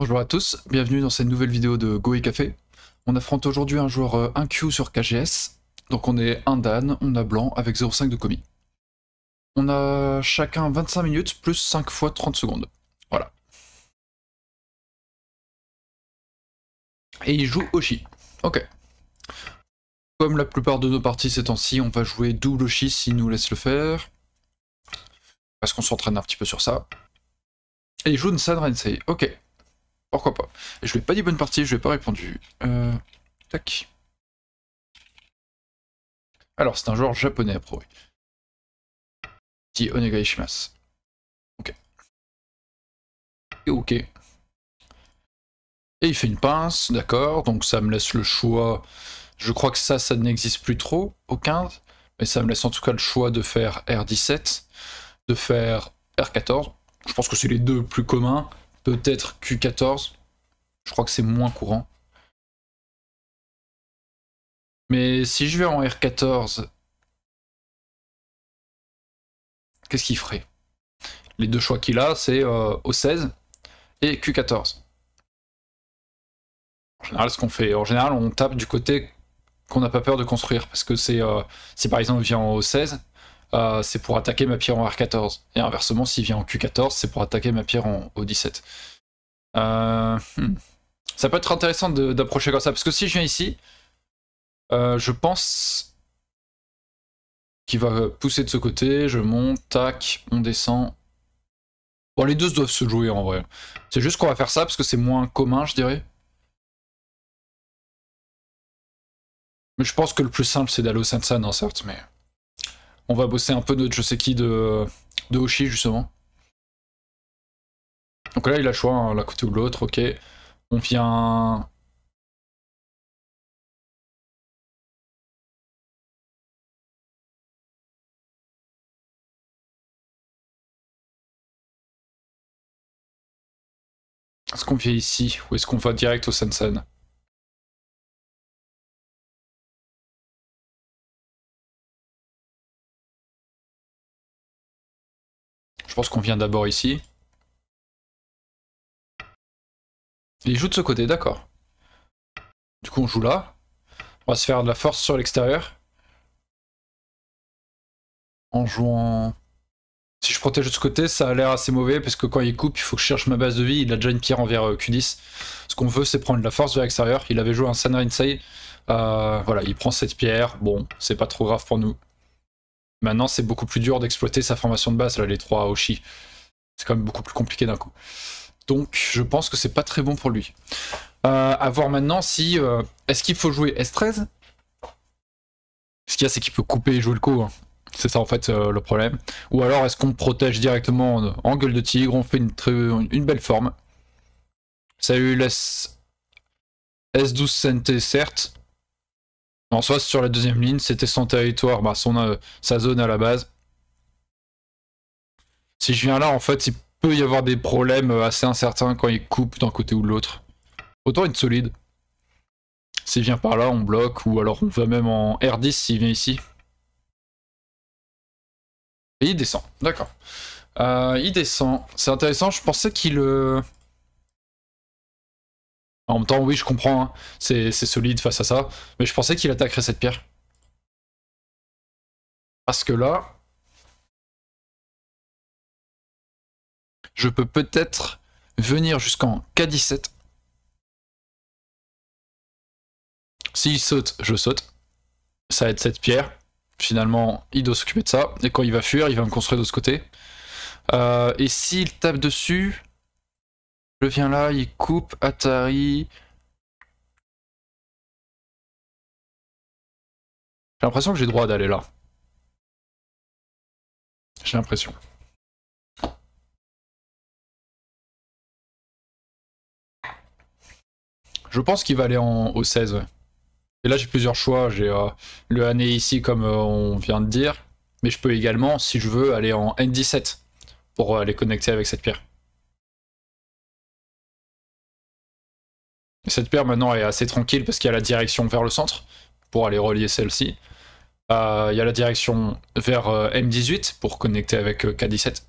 Bonjour à tous, bienvenue dans cette nouvelle vidéo de Go et Café. On affronte aujourd'hui un joueur 1Q euh, sur KGS, donc on est un Dan, on a Blanc avec 0,5 de commis. On a chacun 25 minutes plus 5 fois 30 secondes, voilà. Et il joue Oshi, ok. Comme la plupart de nos parties ces temps-ci, on va jouer double Oshi s'il nous laisse le faire. Parce qu'on s'entraîne un petit peu sur ça. Et il joue Nsan Rensei, ok. Pourquoi pas Je lui ai pas dit bonne partie, je lui ai pas répondu. Euh, tac. Alors, c'est un joueur japonais, à prouver onegai Ok. Et ok. Et il fait une pince, d'accord, donc ça me laisse le choix. Je crois que ça, ça n'existe plus trop au 15, mais ça me laisse en tout cas le choix de faire R17, de faire R14. Je pense que c'est les deux plus communs peut-être Q14. Je crois que c'est moins courant. Mais si je vais en R14, qu'est-ce qu'il ferait Les deux choix qu'il a, c'est O16 euh, et Q14. En général, ce qu'on fait, en général, on tape du côté qu'on n'a pas peur de construire, parce que c'est, euh, par exemple, via en O16, euh, c'est pour attaquer ma pierre en R14. Et inversement, s'il vient en Q14, c'est pour attaquer ma pierre en O17. Euh, hmm. Ça peut être intéressant d'approcher comme ça, parce que si je viens ici, euh, je pense qu'il va pousser de ce côté, je monte, tac, on descend. Bon, les deux doivent se jouer en vrai. C'est juste qu'on va faire ça, parce que c'est moins commun, je dirais. Mais je pense que le plus simple, c'est d'aller au Sansan, hein, certes, mais on va bosser un peu notre je sais qui de, de Hoshi justement. Donc là il a le choix, hein, l'un côté ou l'autre, ok. On vient... Est-ce qu'on vient ici ou est-ce qu'on va direct au Sansan pense qu'on vient d'abord ici. il joue de ce côté, d'accord. Du coup, on joue là. On va se faire de la force sur l'extérieur. En jouant... Si je protège de ce côté, ça a l'air assez mauvais, parce que quand il coupe, il faut que je cherche ma base de vie. Il a déjà une pierre envers euh, Q10. Ce qu'on veut, c'est prendre de la force vers l'extérieur. Il avait joué un san euh, voilà, il prend cette pierre. Bon, c'est pas trop grave pour nous. Maintenant, c'est beaucoup plus dur d'exploiter sa formation de base, là, les trois Oshi. C'est quand même beaucoup plus compliqué d'un coup. Donc, je pense que c'est pas très bon pour lui. Euh, à voir maintenant si. Euh, est-ce qu'il faut jouer S13 Ce qu'il y a, c'est qu'il peut couper et jouer le coup. Hein. C'est ça en fait euh, le problème. Ou alors est-ce qu'on protège directement en, gueule de tigre, on fait une, très, une belle forme. Salut S12 Sente certes, en soit sur la deuxième ligne, c'était son territoire, bah, euh, sa zone à la base. Si je viens là, en fait, il peut y avoir des problèmes euh, assez incertains quand il coupe d'un côté ou de l'autre. Autant être solide. S'il vient par là, on bloque, ou alors on va même en R10 s'il vient ici. Et il descend, d'accord. Euh, il descend, c'est intéressant, je pensais qu'il... En même temps, oui, je comprends, hein. c'est solide face à ça, mais je pensais qu'il attaquerait cette pierre. Parce que là, je peux peut-être venir jusqu'en K17. S'il saute, je saute. Ça va être cette pierre. Finalement, il doit s'occuper de ça. Et quand il va fuir, il va me construire de ce côté. Euh, et s'il tape dessus, je viens là, il coupe Atari. J'ai l'impression que j'ai droit d'aller là. J'ai l'impression. Je pense qu'il va aller en, au 16. Et là, j'ai plusieurs choix. J'ai euh, le année ici, comme euh, on vient de dire. Mais je peux également, si je veux, aller en N17 pour aller euh, connecter avec cette pierre. Cette paire maintenant est assez tranquille parce qu'il y a la direction vers le centre pour aller relier celle-ci. Euh, il y a la direction vers euh, M18 pour connecter avec euh, K17.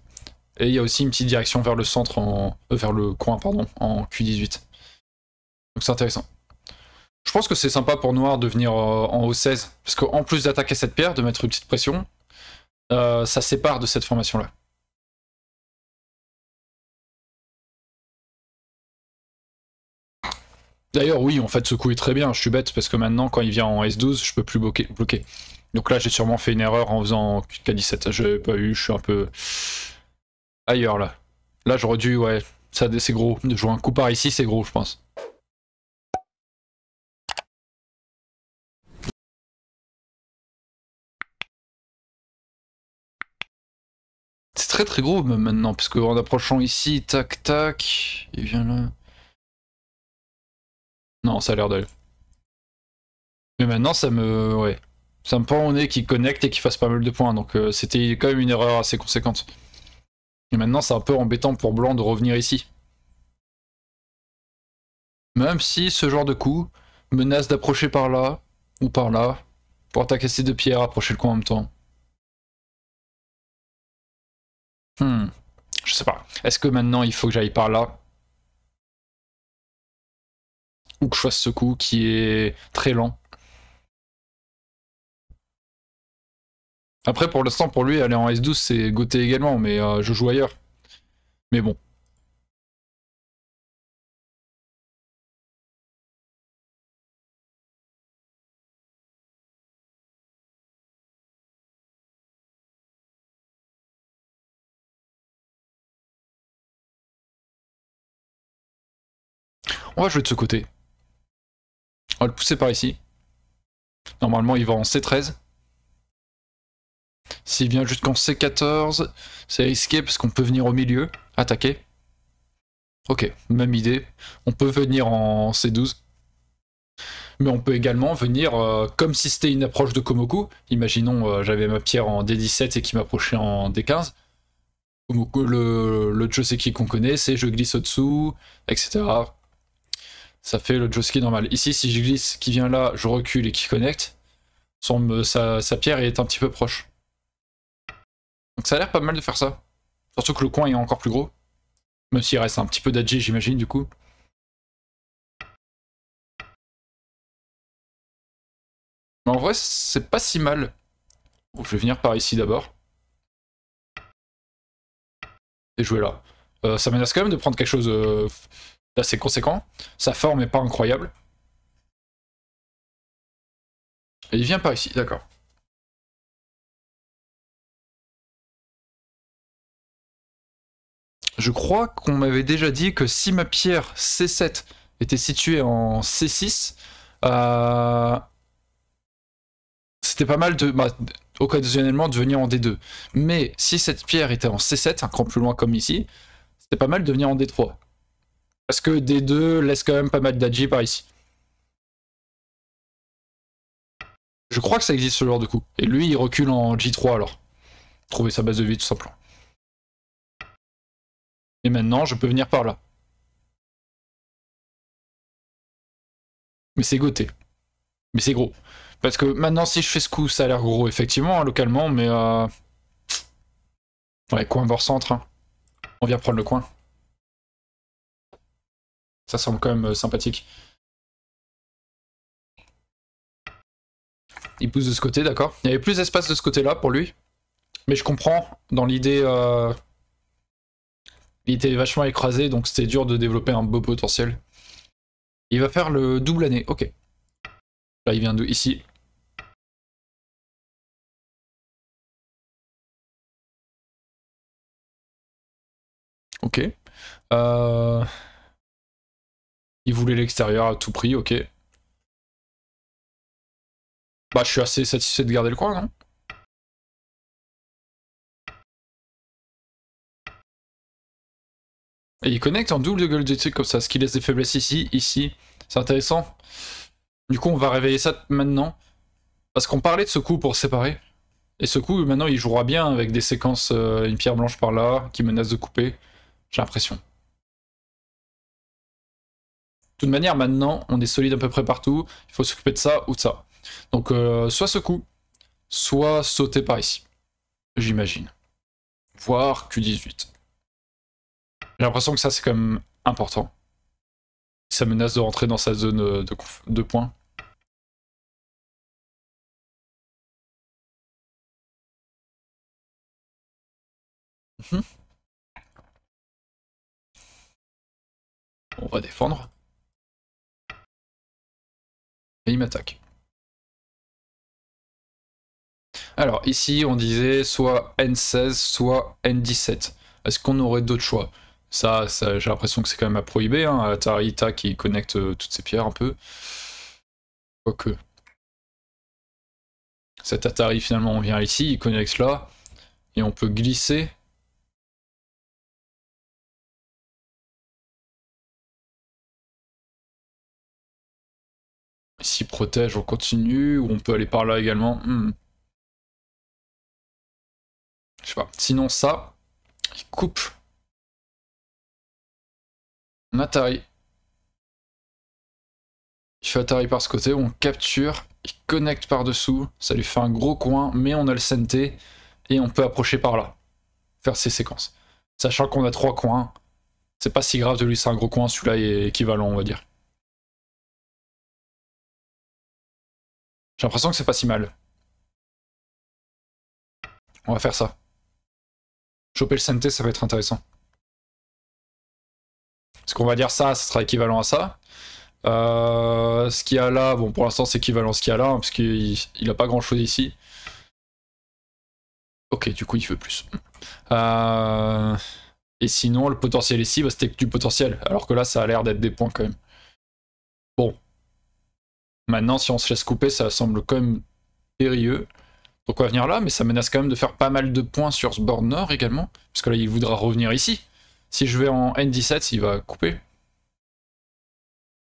Et il y a aussi une petite direction vers le centre, en, vers le coin, pardon, en Q18. Donc c'est intéressant. Je pense que c'est sympa pour Noir de venir en O16, parce qu'en plus d'attaquer cette paire, de mettre une petite pression, ça sépare de cette formation-là. D'ailleurs, oui, en fait, ce coup est très bien. Je suis bête parce que maintenant, quand il vient en S12, je peux plus bloquer. Donc là, j'ai sûrement fait une erreur en faisant K17. Ah, je pas eu, je suis un peu ailleurs là. Là, j'aurais dû, ouais, ça c'est gros. De jouer un coup par ici, c'est gros, je pense. C'est très très gros même maintenant, parce qu'en approchant ici, tac tac, il vient là. Non, ça a l'air d'aller. Mais maintenant, ça me... Ouais. Ça me prend au nez qu'il connecte et qu'il fasse pas mal de points. Donc euh, c'était quand même une erreur assez conséquente. Et maintenant, c'est un peu embêtant pour Blanc de revenir ici. Même si ce genre de coup menace d'approcher par là ou par là pour attaquer ces deux pierres, approcher le coin en même temps. Hmm. Je sais pas. Est-ce que maintenant il faut que j'aille par là ou que je fasse ce coup qui est très lent. Après, pour l'instant, pour lui, aller en S12, c'est goûter également, mais euh, je joue ailleurs. Mais bon. On va jouer de ce côté. On va le pousser par ici. Normalement, il va en C13. S'il vient jusqu'en C14, c'est risqué parce qu'on peut venir au milieu, attaquer. Ok, même idée. On peut venir en C12. Mais on peut également venir, euh, comme si c'était une approche de Komoku. Imaginons, euh, j'avais ma pierre en D17 et qui m'approchait en D15. Komoku, le, le qui qu'on connaît, c'est je glisse au-dessous, etc ça fait le joystick normal. Ici, si je glisse, qui vient là, je recule et qui connecte, son, euh, sa, sa pierre est un petit peu proche. Donc ça a l'air pas mal de faire ça. Surtout que le coin est encore plus gros. Même s'il reste un petit peu d'adji, j'imagine, du coup. Mais en vrai, c'est pas si mal. je vais venir par ici d'abord. Et jouer là. Euh, ça menace quand même de prendre quelque chose... Euh, c'est conséquent. Sa forme est pas incroyable. il vient par ici, d'accord. Je crois qu'on m'avait déjà dit que si ma pierre C7 était située en C6, euh, c'était pas mal de, bah, occasionnellement de venir en D2. Mais si cette pierre était en C7, un cran plus loin comme ici, c'était pas mal de venir en D3. Parce que D2 laisse quand même pas mal d'adji par ici. Je crois que ça existe ce genre de coup. Et lui, il recule en J3 alors. Trouver sa base de vie tout simplement. Et maintenant, je peux venir par là. Mais c'est goté. Mais c'est gros. Parce que maintenant, si je fais ce coup, ça a l'air gros, effectivement, hein, localement, mais... Euh... Ouais, coin bord centre. Hein. On vient prendre le coin. Ça semble quand même euh, sympathique. Il pousse de ce côté, d'accord. Il y avait plus d'espace de ce côté-là pour lui. Mais je comprends, dans l'idée... Euh, il était vachement écrasé, donc c'était dur de développer un beau potentiel. Il va faire le double année, ok. Là, il vient de ici. Ok. Euh... Il voulait l'extérieur à tout prix, ok. Bah, je suis assez satisfait de garder le coin, non Et il connecte en double de gueule comme ça, ce qui laisse des faiblesses ici, ici. C'est intéressant. Du coup, on va réveiller ça maintenant. Parce qu'on parlait de ce coup pour séparer. Et ce coup, maintenant, il jouera bien avec des séquences, euh, une pierre blanche par là, qui menace de couper. J'ai l'impression. De toute manière, maintenant, on est solide à peu près partout. Il faut s'occuper de ça ou de ça. Donc, euh, soit ce coup, soit sauter par ici. J'imagine. Voir Q18. J'ai l'impression que ça, c'est quand même important. Ça menace de rentrer dans sa zone euh, de, points. Mhm. On va défendre m'attaque. Alors ici on disait soit N16, soit N17. Est-ce qu'on aurait d'autres choix ça, ça j'ai l'impression que c'est quand même à prohiber. Atari hein, qui connecte euh, toutes ces pierres un peu. Quoique. Cet Atari finalement on vient ici, il connecte là. Et on peut glisser protège on continue, ou on peut aller par là également. Hmm. Je sais pas. Sinon ça, il coupe. On Il fait par ce côté, on capture, il connecte par dessous, ça lui fait un gros coin, mais on a le Senté, et on peut approcher par là, faire ses séquences. Sachant qu'on a trois coins, c'est pas si grave de lui c'est un gros coin, celui-là est équivalent on va dire. J'ai l'impression que c'est pas si mal. On va faire ça. Choper le santé, ça va être intéressant. Parce qu'on va dire ça, ça sera équivalent à ça. Euh, ce qu'il y a là, bon pour l'instant c'est équivalent à ce qu'il y a là, hein, parce qu'il n'a pas grand chose ici. Ok, du coup il fait plus. Euh, et sinon, le potentiel ici, bah, c'était que du potentiel, alors que là ça a l'air d'être des points quand même. Bon, Maintenant, si on se laisse couper, ça semble quand même périlleux. Donc venir là, mais ça menace quand même de faire pas mal de points sur ce bord nord également. Parce que là, il voudra revenir ici. Si je vais en N17, il va couper.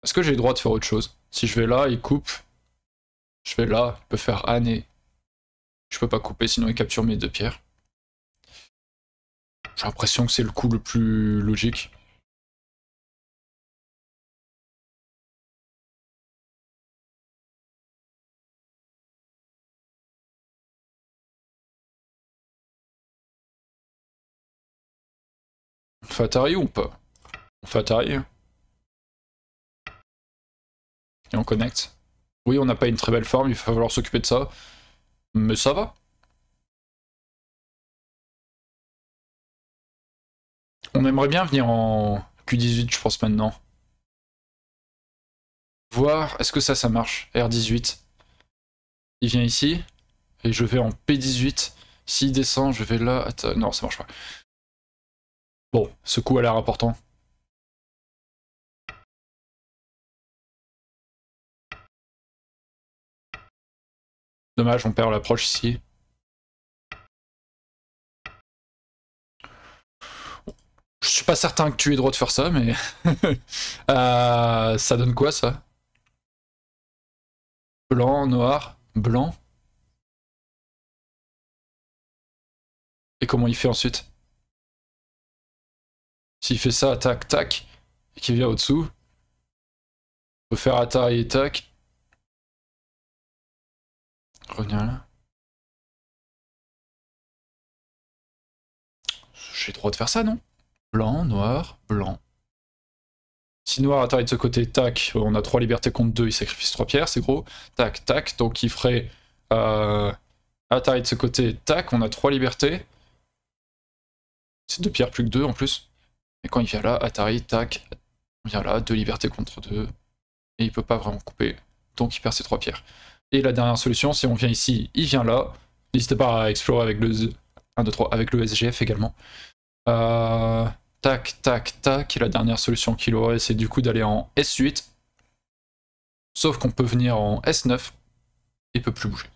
Est-ce que j'ai le droit de faire autre chose Si je vais là, il coupe. Je vais là, il peut faire Anne et... Je peux pas couper, sinon il capture mes deux pierres. J'ai l'impression que c'est le coup le plus logique. Fatari ou pas On Et on connecte. Oui, on n'a pas une très belle forme, il va falloir s'occuper de ça. Mais ça va. On aimerait bien venir en Q18, je pense, maintenant. Voir, est-ce que ça, ça marche R18. Il vient ici, et je vais en P18. S'il descend, je vais là... Attends, non, ça marche pas. Bon, ce coup a l'air important. Dommage, on perd l'approche ici. Je suis pas certain que tu aies droit de faire ça, mais... Euh, ça donne quoi, ça Blanc, noir, blanc. Et comment il fait ensuite s'il fait ça, tac, tac, et qu'il vient au-dessous, on peut faire Atari et tac. Reviens là. J'ai le droit de faire ça, non Blanc, noir, blanc. Si noir attaque de ce côté, tac, on a trois libertés contre 2, il sacrifie 3 pierres, c'est gros. Tac, tac, donc il ferait euh, de ce côté, tac, on a 3 libertés. C'est 2 pierres plus que 2 en plus. Et quand il vient là, Atari, tac, on vient là, deux libertés contre 2, Et il peut pas vraiment couper. Donc il perd ses trois pierres. Et la dernière solution, si on vient ici, il vient là. N'hésitez pas à explorer avec le 1, 3, avec le SGF également. Euh, tac, tac, tac. Et la dernière solution qu'il aurait, c'est du coup d'aller en S8. Sauf qu'on peut venir en S9 et peut plus bouger.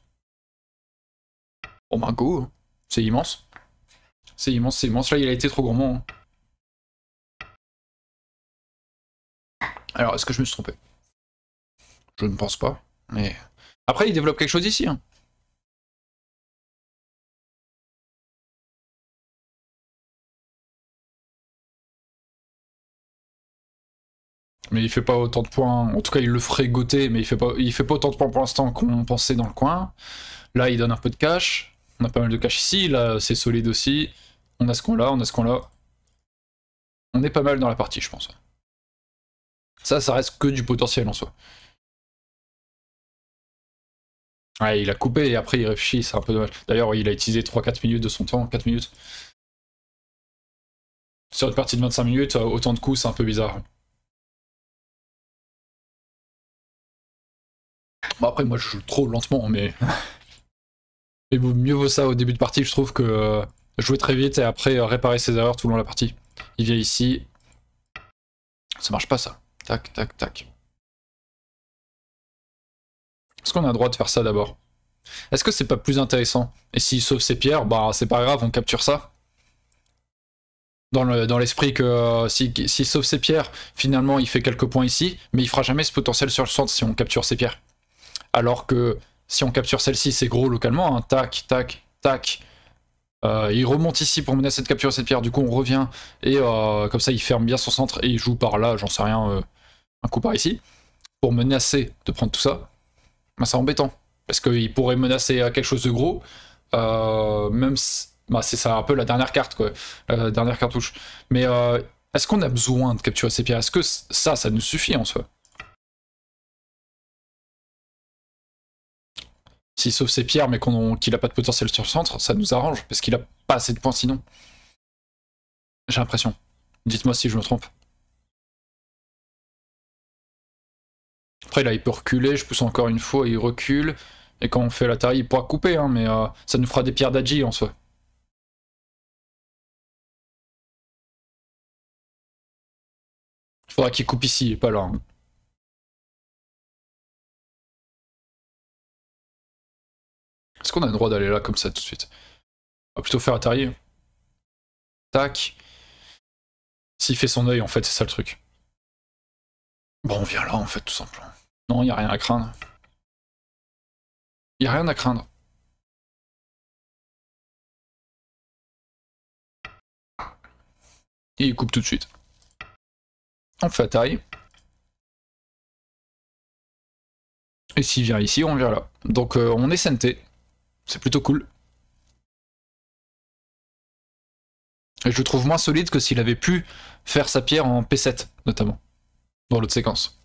Oh my ben, go, hein. c'est immense. C'est immense, c'est immense. Là, il a été trop gourmand. Hein. Alors, est-ce que je me suis trompé Je ne pense pas. Mais après, il développe quelque chose ici. Hein. Mais il fait pas autant de points. En tout cas, il le ferait goûter, mais il fait pas, il fait pas autant de points pour l'instant qu'on pensait dans le coin. Là, il donne un peu de cash. On a pas mal de cash ici. Là, c'est solide aussi. On a ce qu'on là, on a ce qu'on là. On est pas mal dans la partie, je pense. Ça, ça reste que du potentiel en soi. Ouais, il a coupé et après il réfléchit, c'est un peu dommage. D'ailleurs, il a utilisé 3-4 minutes de son temps, 4 minutes. Sur une partie de 25 minutes, euh, autant de coups, c'est un peu bizarre. Bon après, moi je joue trop lentement, mais... mais mieux vaut ça au début de partie, je trouve que euh, jouer très vite et après euh, réparer ses erreurs tout le long de la partie. Il vient ici. Ça marche pas ça. Tac, tac, tac. Est-ce qu'on a le droit de faire ça d'abord Est-ce que c'est pas plus intéressant Et s'il sauve ses pierres, bah c'est pas grave, on capture ça. Dans l'esprit que euh, s'il sauve ses pierres, finalement il fait quelques points ici, mais il fera jamais ce potentiel sur le centre si on capture ses pierres. Alors que si on capture celle-ci, c'est gros localement, hein. tac, tac, tac. Euh, il remonte ici pour menacer de capturer cette pierre, du coup on revient, et euh, comme ça il ferme bien son centre et il joue par là, j'en sais rien un coup par ici, pour menacer de prendre tout ça, bah, c'est embêtant. Parce qu'il pourrait menacer à quelque chose de gros, euh, même si, bah, c'est ça un peu la dernière carte, quoi, la euh, dernière cartouche. Mais euh, est-ce qu'on a besoin de capturer ces pierres Est-ce que ça, ça nous suffit en soi S'il sauve ses pierres mais qu'il a n'a pas de potentiel sur le centre, ça nous arrange, parce qu'il a pas assez de points sinon. J'ai l'impression. Dites-moi si je me trompe. Après là il peut reculer, je pousse encore une fois, il recule. Et quand on fait la il pourra couper, hein, mais euh, ça nous fera des pierres d'Adji en soi. Il faudra qu'il coupe ici, et pas là. Hein. Est-ce qu'on a le droit d'aller là comme ça tout de suite On va plutôt faire Atari. Tac. S'il fait son œil, en fait, c'est ça le truc. Bon, on vient là, en fait, tout simplement. Non, il n'y a rien à craindre. Il a rien à craindre. Et il coupe tout de suite. On fait taille. Et s'il vient ici, on vient là. Donc euh, on est SNT. C'est plutôt cool. Et je le trouve moins solide que s'il avait pu faire sa pierre en P7, notamment dans l'autre séquence.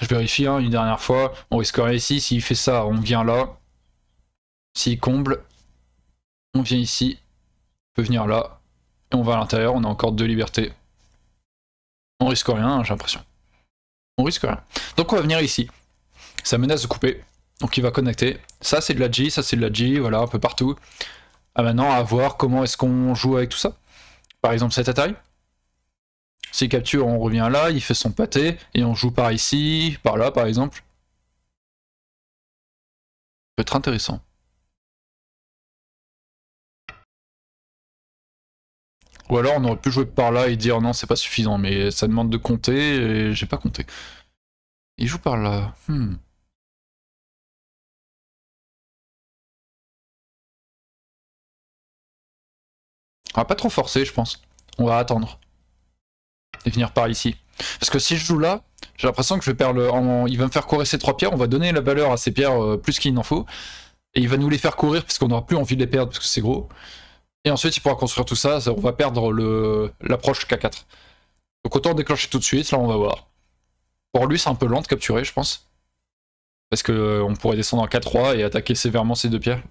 Je vérifie hein, une dernière fois. On risque rien ici. S'il fait ça, on vient là. S'il comble, on vient ici. On peut venir là. Et on va à l'intérieur. On a encore deux libertés. On risque rien, hein, j'ai l'impression. On risque rien. Donc on va venir ici. Ça menace de couper. Donc il va connecter. Ça c'est de la G, ça c'est de la G, voilà, un peu partout à ah maintenant bah à voir comment est-ce qu'on joue avec tout ça. Par exemple cette attaque. S'il capture, on revient là, il fait son pâté, et on joue par ici, par là par exemple. Ça peut être intéressant. Ou alors on aurait pu jouer par là et dire non c'est pas suffisant, mais ça demande de compter et j'ai pas compté. Il joue par là. Hmm. On va pas trop forcer, je pense. On va attendre. Et finir par ici. Parce que si je joue là, j'ai l'impression que je vais perdre le... Il va me faire courir ces trois pierres, on va donner la valeur à ces pierres euh, plus qu'il n'en faut. Et il va nous les faire courir parce qu'on n'aura plus envie de les perdre parce que c'est gros. Et ensuite il pourra construire tout ça, on va perdre l'approche K4. Donc autant déclencher tout de suite, là on va voir. Pour lui c'est un peu lent de capturer je pense. Parce qu'on euh, pourrait descendre en K3 et attaquer sévèrement ces deux pierres.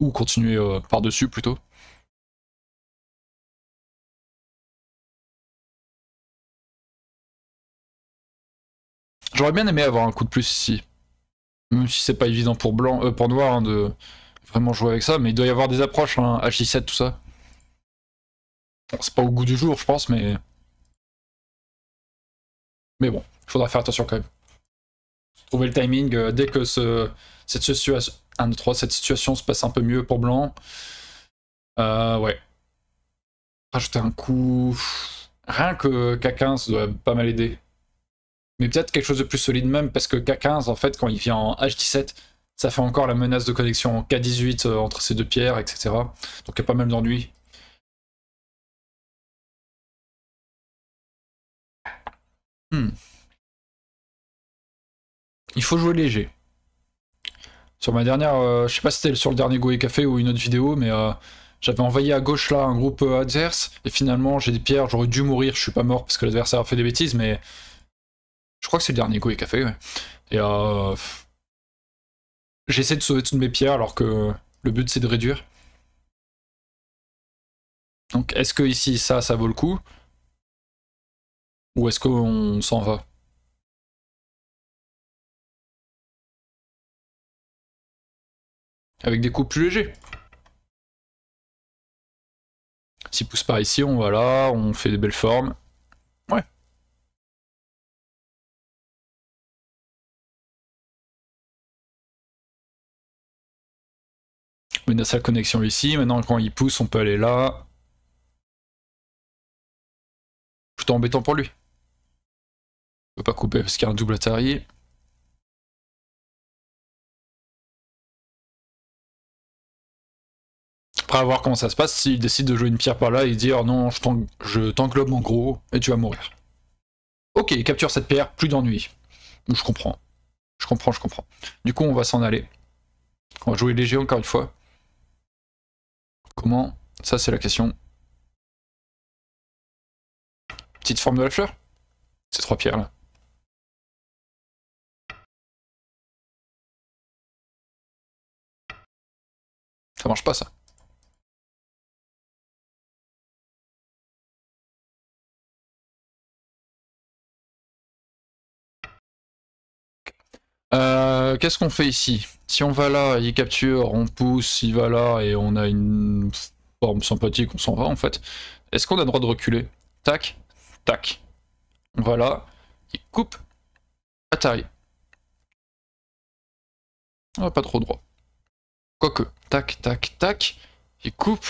Ou continuer euh, par-dessus plutôt. J'aurais bien aimé avoir un coup de plus ici. Même si c'est pas évident pour blanc, euh, pour noir hein, de vraiment jouer avec ça, mais il doit y avoir des approches, H7, hein, tout ça. c'est pas au goût du jour, je pense, mais... Mais bon, il faudra faire attention quand même. Trouver le timing, euh, dès que ce, cette, situation, 1, 3, cette situation se passe un peu mieux pour blanc. Euh, ouais. Rajouter un coup... Rien que K15 doit pas mal aider mais peut-être quelque chose de plus solide même, parce que K15, en fait, quand il vient en H17, ça fait encore la menace de connexion en K18 entre ces deux pierres, etc. Donc il y a pas mal d'ennuis. Hmm. Il faut jouer léger. Sur ma dernière, euh, je sais pas si c'était sur le dernier Goé Café ou une autre vidéo, mais euh, j'avais envoyé à gauche là un groupe euh, adverse, et finalement j'ai des pierres, j'aurais dû mourir, je suis pas mort parce que l'adversaire a fait des bêtises, mais je crois que c'est le dernier coup et Café, ouais. Et euh, j'essaie de sauver toutes mes pierres alors que le but c'est de réduire. Donc est-ce que ici ça, ça vaut le coup Ou est-ce qu'on s'en va Avec des coups plus légers. S'il pousse par ici, on va là, on fait des belles formes. je la connexion ici. Maintenant, quand il pousse, on peut aller là. Plutôt embêtant pour lui. On peut pas couper parce qu'il y a un double Atari. Après, va voir comment ça se passe. S'il décide de jouer une pierre par là et Oh non, je t'englobe en gros et tu vas mourir. Ok, il capture cette pierre, plus d'ennui. Je comprends. Je comprends, je comprends. Du coup, on va s'en aller. On va jouer léger encore une fois. Ça, c'est la question. Petite forme de la fleur Ces trois pierres, là. Ça marche pas, ça. Euh, qu'est-ce qu'on fait ici Si on va là, il capture, on pousse, il va là, et on a une forme sympathique, on s'en va en fait. Est-ce qu'on a le droit de reculer Tac, tac. On va là, il coupe, Attaque. On ah, va pas trop droit. Quoique, tac, tac, tac, il coupe.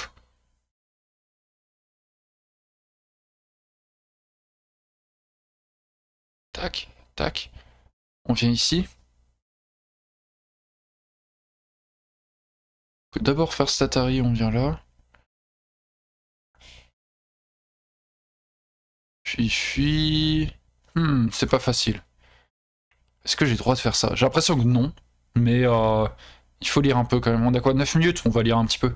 Tac, tac. On vient ici. D'abord faire Statari, on vient là. Puis fuis. Hmm, c'est pas facile. Est-ce que j'ai le droit de faire ça J'ai l'impression que non, mais euh, il faut lire un peu quand même. On a quoi 9 minutes On va lire un petit peu.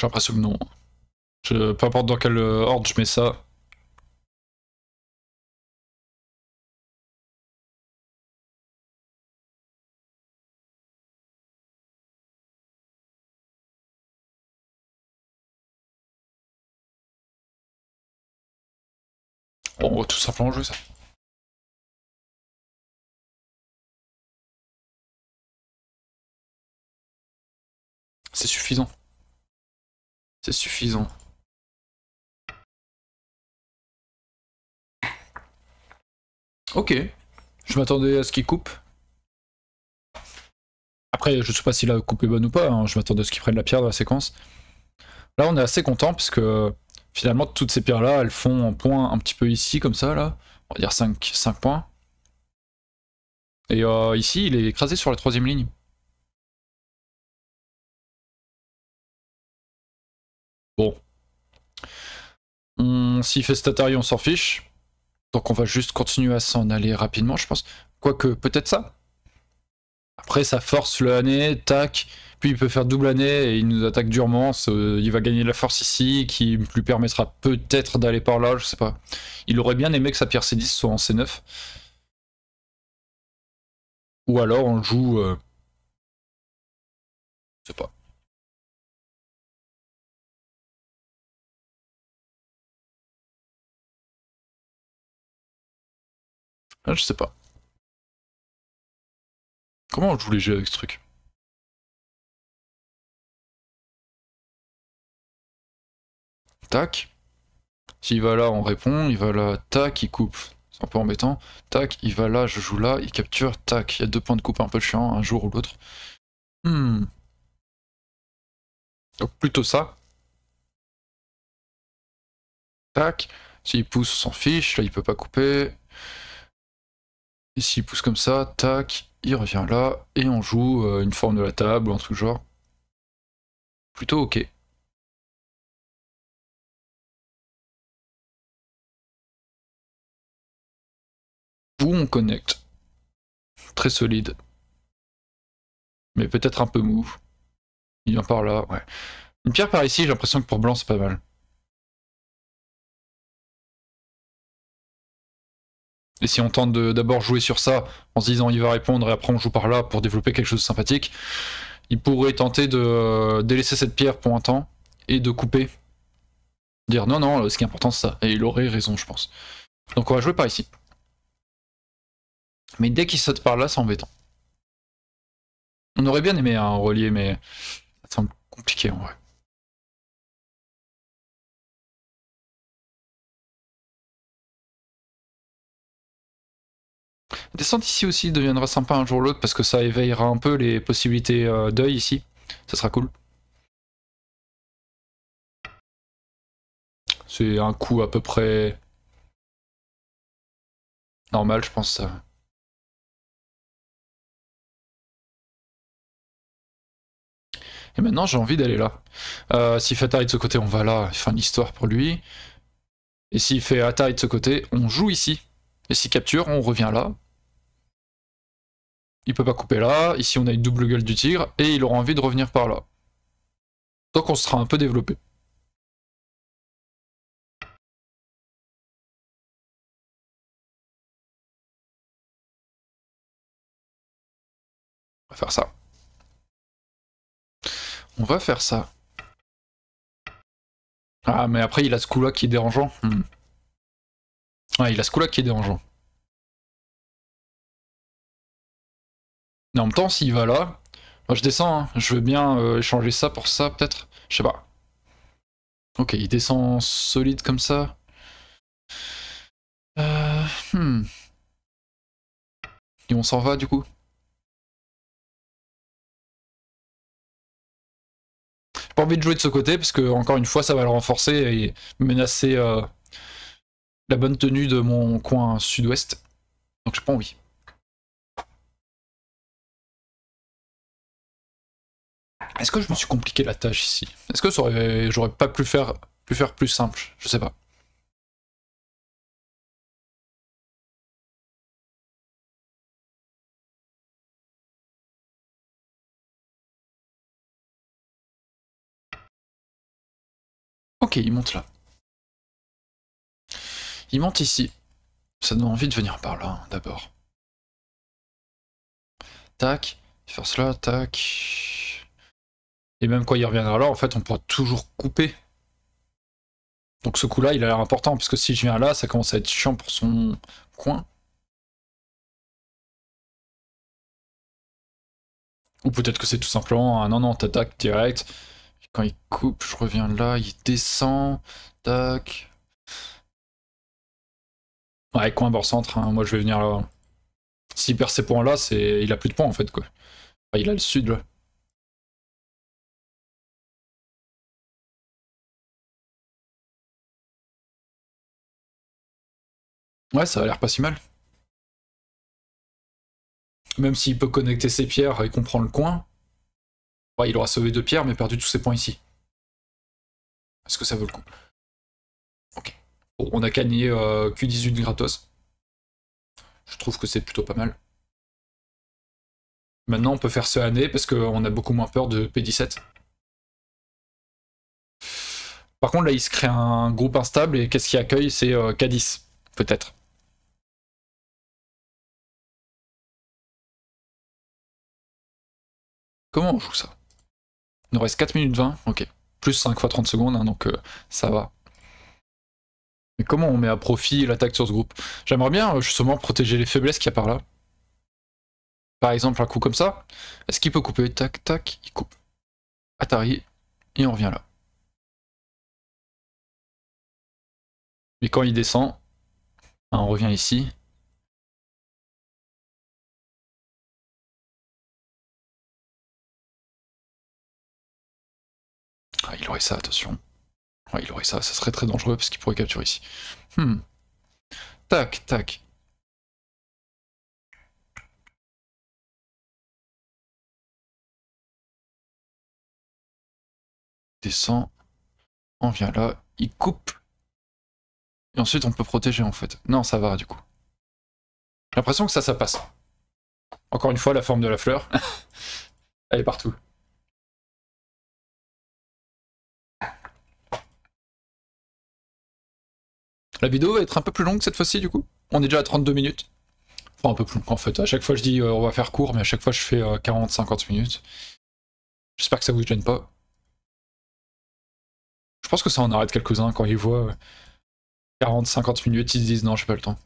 J'ai l'impression que non. Je, peu importe dans quel euh, ordre je mets ça. on va tout simplement jouer ça. C'est suffisant. C'est suffisant. Ok. Je m'attendais à ce qu'il coupe. Après, je ne sais pas s'il la coupe bonne ou pas. Hein. Je m'attendais à ce qu'il prenne la pierre de la séquence. Là, on est assez content parce que finalement, toutes ces pierres-là, elles font un point un petit peu ici, comme ça, là. On va dire 5, points. Et euh, ici, il est écrasé sur la troisième ligne. Bon. Hmm, fait cet atari on s'en fiche. Donc on va juste continuer à s'en aller rapidement, je pense. Quoique, peut-être ça. Après, ça force le année, tac. Puis il peut faire double année et il nous attaque durement. il va gagner de la force ici, qui lui permettra peut-être d'aller par là, je sais pas. Il aurait bien aimé que sa pierre C10 soit en C9. Ou alors on joue... Euh, je sais pas. Ah, je sais pas. Comment je joue les avec ce truc Tac. S'il va là, on répond. Il va là, tac, il coupe. C'est un peu embêtant. Tac, il va là, je joue là, il capture, tac. Il y a deux points de coupe un peu chiant, un jour ou l'autre. Hmm. Donc plutôt ça. Tac. S'il pousse, on s'en fiche. Là, il peut pas couper. Et s'il pousse comme ça, tac, il revient là, et on joue euh, une forme de la table en tout genre. Plutôt ok. Boum, on connecte. Très solide. Mais peut-être un peu mou. Il vient par là, ouais. Une pierre par ici, j'ai l'impression que pour blanc c'est pas mal. Et si on tente de d'abord jouer sur ça en se disant il va répondre et après on joue par là pour développer quelque chose de sympathique, il pourrait tenter de délaisser cette pierre pour un temps et de couper. Dire non, non, ce qui est important c'est ça. Et il aurait raison, je pense. Donc on va jouer par ici. Mais dès qu'il saute par là, c'est embêtant. On aurait bien aimé un relier, mais ça semble compliqué en vrai. descente ici aussi deviendra sympa un jour ou l'autre parce que ça éveillera un peu les possibilités euh, d'œil ici. Ça sera cool. C'est un coup à peu près normal, je pense. Ça. Et maintenant, j'ai envie d'aller là. Euh, si fait de ce côté, on va là, fin histoire pour lui. Et s'il fait atari de ce côté, on joue ici. Et s'il capture, on revient là. Il peut pas couper là. Ici, on a une double gueule du tigre. Et il aura envie de revenir par là. Tant qu'on sera un peu développé. On va faire ça. On va faire ça. Ah, mais après, il a ce coup-là qui est dérangeant. Hmm il a ce coup-là qui est dérangeant. Mais en même temps, s'il va là, moi je descends, hein. je veux bien euh, échanger ça pour ça peut-être. Je sais pas. Ok, il descend solide comme ça. Euh, hmm. Et on s'en va du coup. J'ai pas envie de jouer de ce côté parce que encore une fois ça va le renforcer et menacer euh, la bonne tenue de mon coin sud-ouest. Donc je pas oui. Est-ce que je me suis compliqué la tâche ici Est-ce que j'aurais pas pu faire, pu faire plus simple Je sais pas. Ok, il monte là. Il monte ici. Ça donne envie de venir par là, hein, d'abord. Tac. Il force là, tac. Et même quand il reviendra là, en fait, on pourra toujours couper. Donc ce coup-là, il a l'air important, parce que si je viens là, ça commence à être chiant pour son coin. Ou peut-être que c'est tout simplement un non, non, t'attaques direct. Quand il coupe, je reviens là, il descend, tac. Ouais, coin bord-centre, hein. moi je vais venir là. S'il perd ces points-là, c'est... il a plus de points en fait, quoi. il a le sud, là. Ouais, ça a l'air pas si mal. Même s'il peut connecter ses pierres et comprendre le coin, ouais, il aura sauvé deux pierres mais perdu tous ses points ici. Est-ce que ça vaut le coup Ok on a gagné euh, Q18 gratos. Je trouve que c'est plutôt pas mal. Maintenant, on peut faire ce année parce qu'on a beaucoup moins peur de P17. Par contre, là, il se crée un groupe instable et qu'est-ce qui accueille C'est euh, K10, peut-être. Comment on joue ça Il nous reste 4 minutes 20, ok. Plus 5 fois 30 secondes, hein, donc euh, ça va. Mais comment on met à profit l'attaque sur ce groupe J'aimerais bien euh, justement protéger les faiblesses qu'il y a par là. Par exemple, un coup comme ça. Est-ce qu'il peut couper Tac, tac, il coupe. Atari, et on revient là. Mais quand il descend, hein, on revient ici. Ah, il aurait ça, attention il aurait ça, ça serait très dangereux parce qu'il pourrait capturer ici. Hmm. Tac, tac. Descend. On vient là, il coupe. Et ensuite on peut protéger en fait. Non, ça va du coup. J'ai l'impression que ça, ça passe. Encore une fois, la forme de la fleur. Elle est partout. La vidéo va être un peu plus longue cette fois-ci, du coup. On est déjà à 32 minutes. Enfin, un peu plus long en fait. À chaque fois, je dis euh, on va faire court, mais à chaque fois, je fais 40-50 euh, minutes. J'espère que ça vous gêne pas. Je pense que ça en arrête quelques-uns quand ils voient 40-50 euh, minutes, ils se disent non, j'ai pas le temps.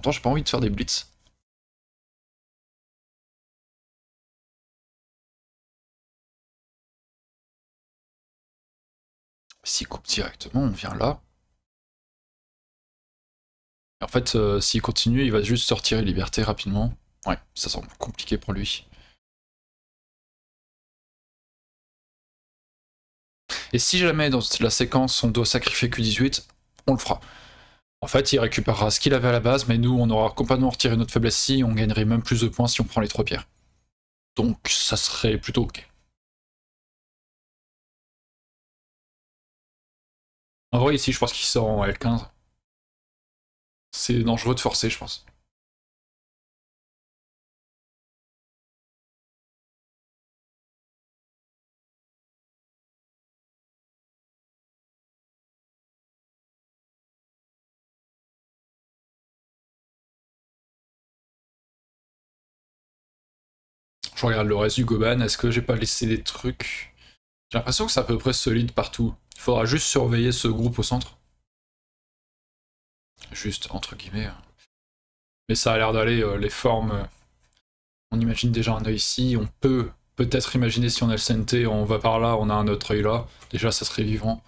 temps j'ai pas envie de faire des blitz. S'il coupe directement, on vient là. En fait, euh, s'il continue, il va juste sortir liberté rapidement. Ouais, ça semble compliqué pour lui. Et si jamais dans la séquence on doit sacrifier Q18, on le fera. En fait, il récupérera ce qu'il avait à la base, mais nous, on aura complètement retiré notre faiblesse si on gagnerait même plus de points si on prend les trois pierres. Donc, ça serait plutôt ok. En vrai, ici, je pense qu'il sort en L15. C'est dangereux de forcer, je pense. Je regarde le reste du Goban, est-ce que j'ai pas laissé des trucs J'ai l'impression que c'est à peu près solide partout. Il Faudra juste surveiller ce groupe au centre. Juste, entre guillemets. Hein. Mais ça a l'air d'aller, euh, les formes... Euh, on imagine déjà un œil ici, on peut peut-être imaginer si on a le CNT, on va par là, on a un autre œil là. Déjà, ça serait vivant.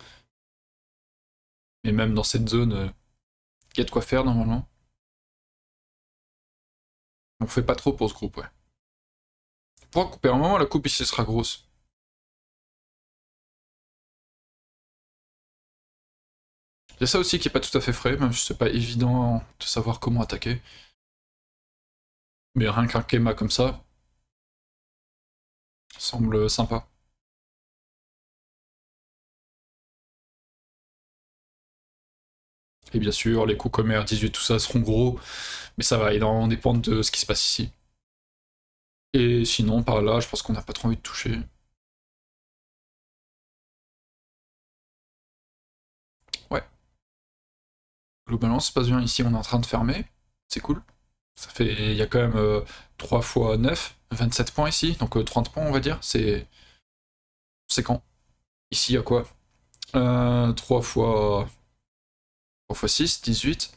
Mais même dans cette zone, euh, il y a de quoi faire normalement. On fait pas trop pour ce groupe, ouais. Pourquoi couper un moment, la coupe ici sera grosse. Il y a ça aussi qui est pas tout à fait frais, même si c'est pas évident de savoir comment attaquer. Mais rien qu'un Kema comme ça semble sympa. Et bien sûr, les coups comme 18 tout ça seront gros, mais ça va, énormément dépendre de ce qui se passe ici. Et sinon, par là, je pense qu'on n'a pas trop envie de toucher. globalement, ça se passe bien. Ici, on est en train de fermer. C'est cool. Ça fait, il y a quand même 3 x 9, 27 points ici, donc 30 euh, points on va dire, c'est quand Ici il y a quoi 3 x 3 x 6, 18.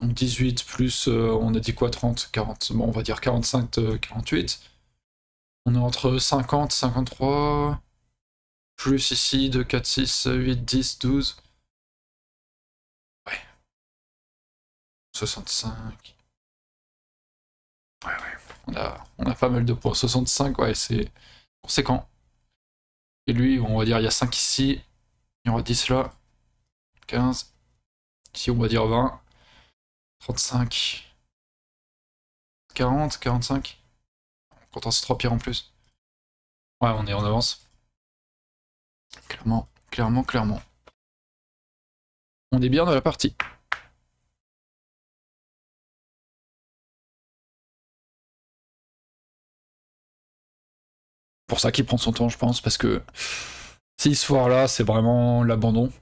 Donc 18 plus, euh, on a dit quoi, 30, 40, bon on va dire 45, 48. Euh, on est entre 50, 53, plus ici 2, 4, 6, 8, 10, 12. 65. Ouais, ouais. On a, on a pas mal de points. 65, ouais, c'est conséquent. Et lui, on va dire, il y a 5 ici. Il y aura 10 là. 15. Ici, on va dire 20. 35. 40, 45. On c'est 3 pierres en plus. Ouais, on est en avance. Clairement, clairement, clairement. On est bien dans la partie. pour ça qu'il prend son temps, je pense, parce que s'il se là, c'est vraiment l'abandon.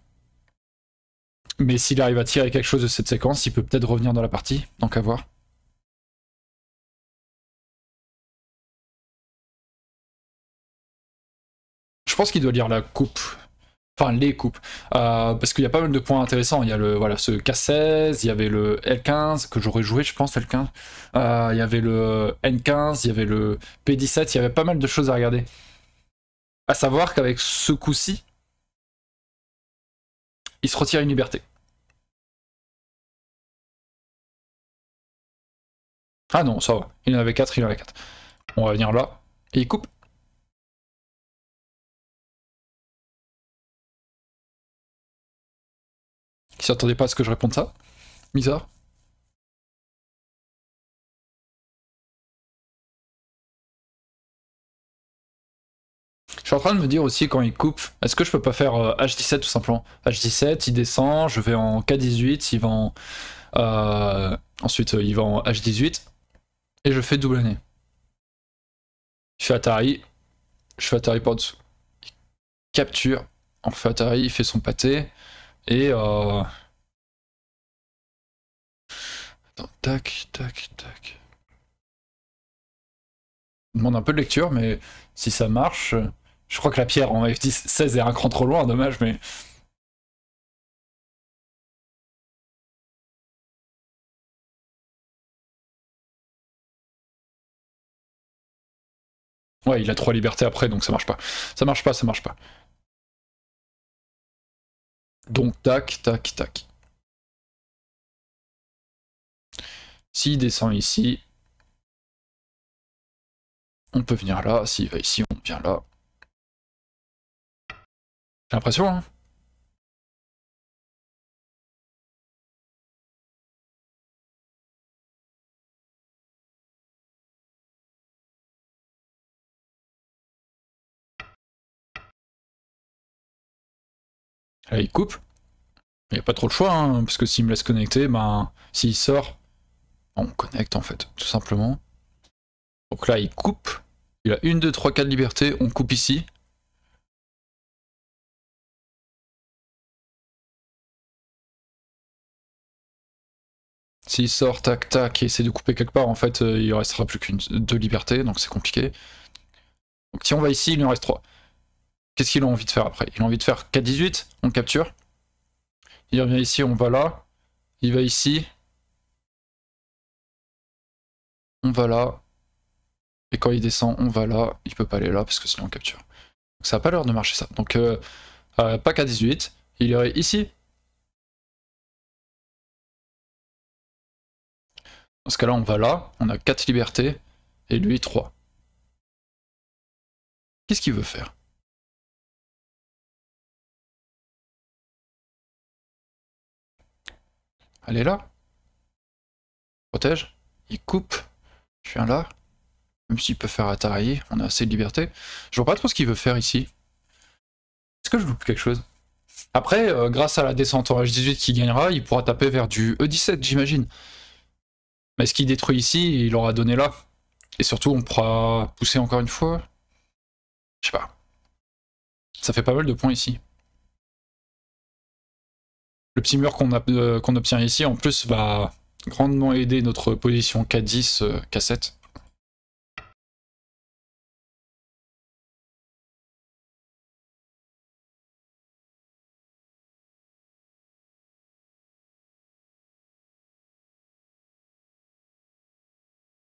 Mais s'il arrive à tirer quelque chose de cette séquence, il peut peut-être revenir dans la partie, donc à voir. Je pense qu'il doit lire la coupe, enfin les coupes, euh, parce qu'il y a pas mal de points intéressants. Il y a le voilà ce K16, il y avait le L15 que j'aurais joué, je pense L15. Euh, il y avait le N15, il y avait le P17, il y avait pas mal de choses à regarder. À savoir qu'avec ce coup-ci, il se retire une liberté. Ah non, ça va. Il en avait 4, il en avait 4. On va venir là. Et il coupe. qui s'attendait pas à ce que je réponde ça. Bizarre. Je suis en train de me dire aussi quand il coupe, est-ce que je peux pas faire H17 euh, tout simplement H17, il descend, je vais en K18, il va ensuite il va en H18, euh, euh, et je fais double année. Je fais Atari, je fais Atari par capture, on fait Atari, il fait son pâté, et. Euh... Attends, tac, tac, tac. demande un peu de lecture, mais si ça marche. Je crois que la pierre en F16 est un cran trop loin, dommage, mais. Ouais, il a trois libertés après, donc ça marche pas. Ça marche pas, ça marche pas. Donc tac, tac, tac. S'il descend ici, on peut venir là. S'il va ici, on vient là. J'ai l'impression, hein Là, ah, il coupe. Il n'y a pas trop de choix, hein, parce que s'il me laisse connecter, ben, s'il sort, on connecte en fait, tout simplement. Donc là, il coupe. Il a une, deux, trois, quatre libertés. On coupe ici. S'il sort, tac, tac, et essaie de couper quelque part, en fait, euh, il ne restera plus qu'une, deux libertés, donc c'est compliqué. Donc si on va ici, il en reste trois. Qu'est-ce qu'il a envie de faire après Il a envie de faire K18, on capture. Il revient ici, on va là. Il va ici. On va là. Et quand il descend, on va là. Il peut pas aller là parce que sinon on capture. Donc ça n'a pas l'air de marcher ça. Donc euh, euh, pas K18, il irait ici. Dans ce cas-là, on va là. On a 4 libertés et lui 3. Qu'est-ce qu'il veut faire Elle est là. Protège. Il coupe. Je viens là. Même s'il peut faire attaquer, on a assez de liberté. Je vois pas trop ce qu'il veut faire ici. Est-ce que je loupe quelque chose Après, euh, grâce à la descente en H18 qui gagnera, il pourra taper vers du E17, j'imagine. Mais ce qu'il détruit ici, il aura donné là. Et surtout, on pourra pousser encore une fois. Je sais pas. Ça fait pas mal de points ici. Le petit mur euh, qu'on obtient ici, en plus, va grandement aider notre position K10, euh, K7.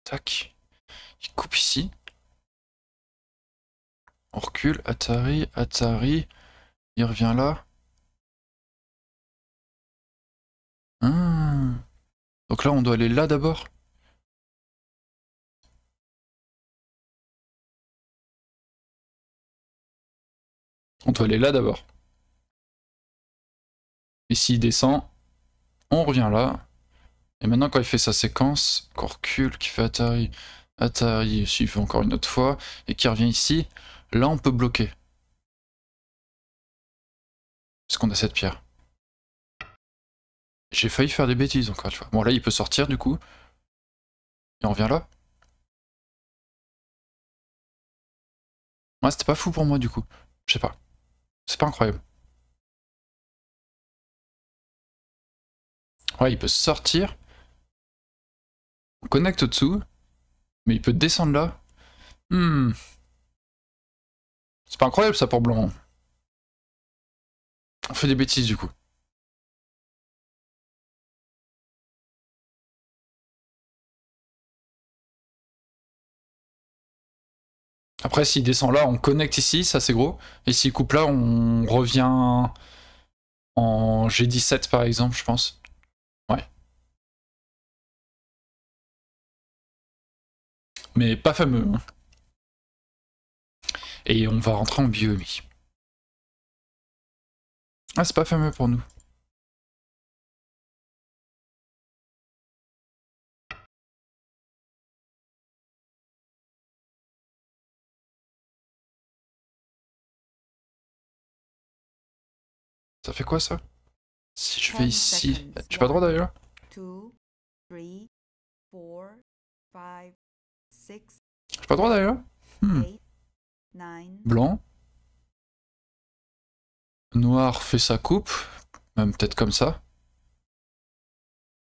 Tac. Il coupe ici. On recule, Atari, Atari. Il revient là. Ah. Donc là, on doit aller là d'abord On doit aller là d'abord. Et s'il descend, on revient là. Et maintenant, quand il fait sa séquence, qu'on recule, qu'il fait Atari, Atari, s'il fait encore une autre fois, et qu'il revient ici, là, on peut bloquer. Parce qu'on a cette pierre. J'ai failli faire des bêtises encore, tu vois. Bon, là, il peut sortir, du coup. Et on revient là. Ouais, c'était pas fou pour moi, du coup. Je sais pas. C'est pas incroyable. Ouais, il peut sortir. On connecte au-dessous. Mais il peut descendre là. Hmm. C'est pas incroyable, ça, pour Blanc. On fait des bêtises, du coup. Après, s'il descend là, on connecte ici, ça c'est gros. Et s'il coupe là, on revient en G17 par exemple, je pense. Ouais. Mais pas fameux. Hein. Et on va rentrer en biomi. Ah, c'est pas fameux pour nous. Ça fait quoi ça Si je vais ici. J'ai pas droit d'ailleurs 2, J'ai pas droit d'ailleurs Blanc. Noir fait sa coupe. Même peut-être comme ça.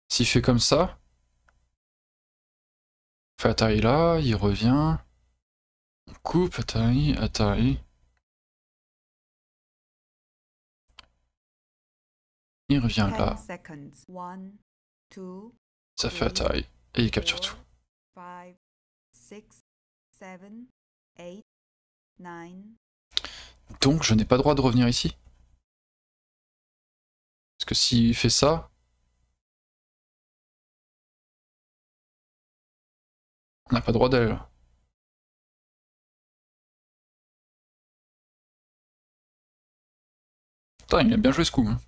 S'il fait comme ça. Fait Atari là, il revient. On coupe Atari, Atari. Il revient là. Ça fait taille. Et il capture tout. Donc je n'ai pas droit de revenir ici Parce que s'il fait ça... On n'a pas droit d'aller là. Putain, il a bien joué ce coup. Hein.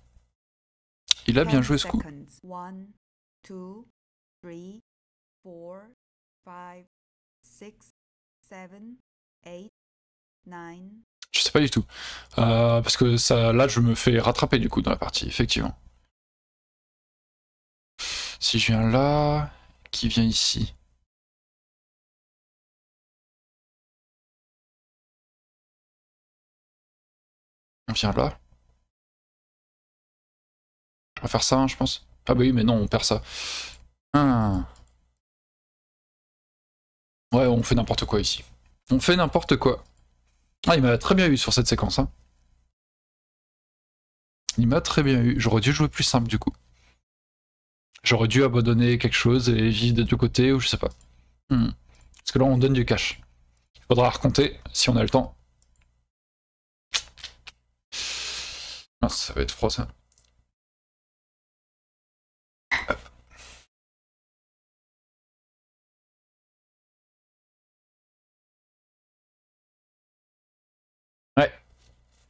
Il a bien joué ce coup. Je sais pas du tout. Euh, parce que ça, là, je me fais rattraper du coup dans la partie, effectivement. Si je viens là, qui vient ici On vient là. On va faire ça, hein, je pense. Ah bah oui, mais non, on perd ça. Ah. Ouais, on fait n'importe quoi ici. On fait n'importe quoi. Ah, il m'a très bien eu sur cette séquence. Hein. Il m'a très bien eu. J'aurais dû jouer plus simple du coup. J'aurais dû abandonner quelque chose et vivre de deux côtés ou je sais pas. Hmm. Parce que là, on donne du cash. Il faudra raconter si on a le temps. Ah, ça va être froid ça.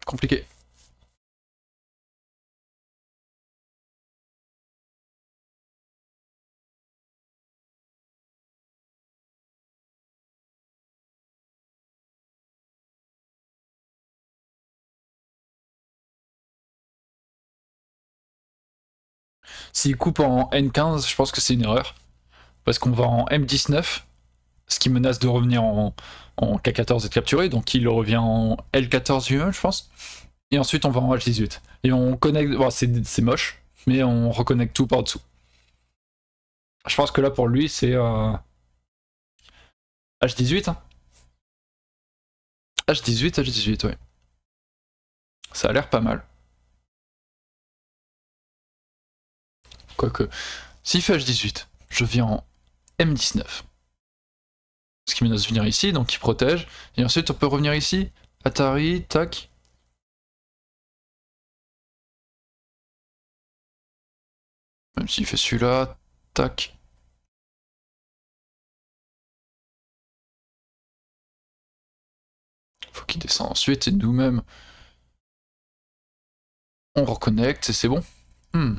compliqué. S'il coupe en N15, je pense que c'est une erreur. Parce qu'on va en M19, ce qui menace de revenir en, K14 et de capturer, donc il revient en L14 UE, je pense. Et ensuite, on va en H18. Et on connecte. Bon, c'est moche, mais on reconnecte tout par dessous. Je pense que là, pour lui, c'est. H18 H18, H18, oui. Ça a l'air pas mal. Quoique. S'il fait H18, je viens en M19 ce qui menace de venir ici, donc il protège. Et ensuite, on peut revenir ici. Atari, tac. Même s'il fait celui-là, tac. Faut qu'il descende ensuite et nous-mêmes. On reconnecte et c'est bon. Hmm.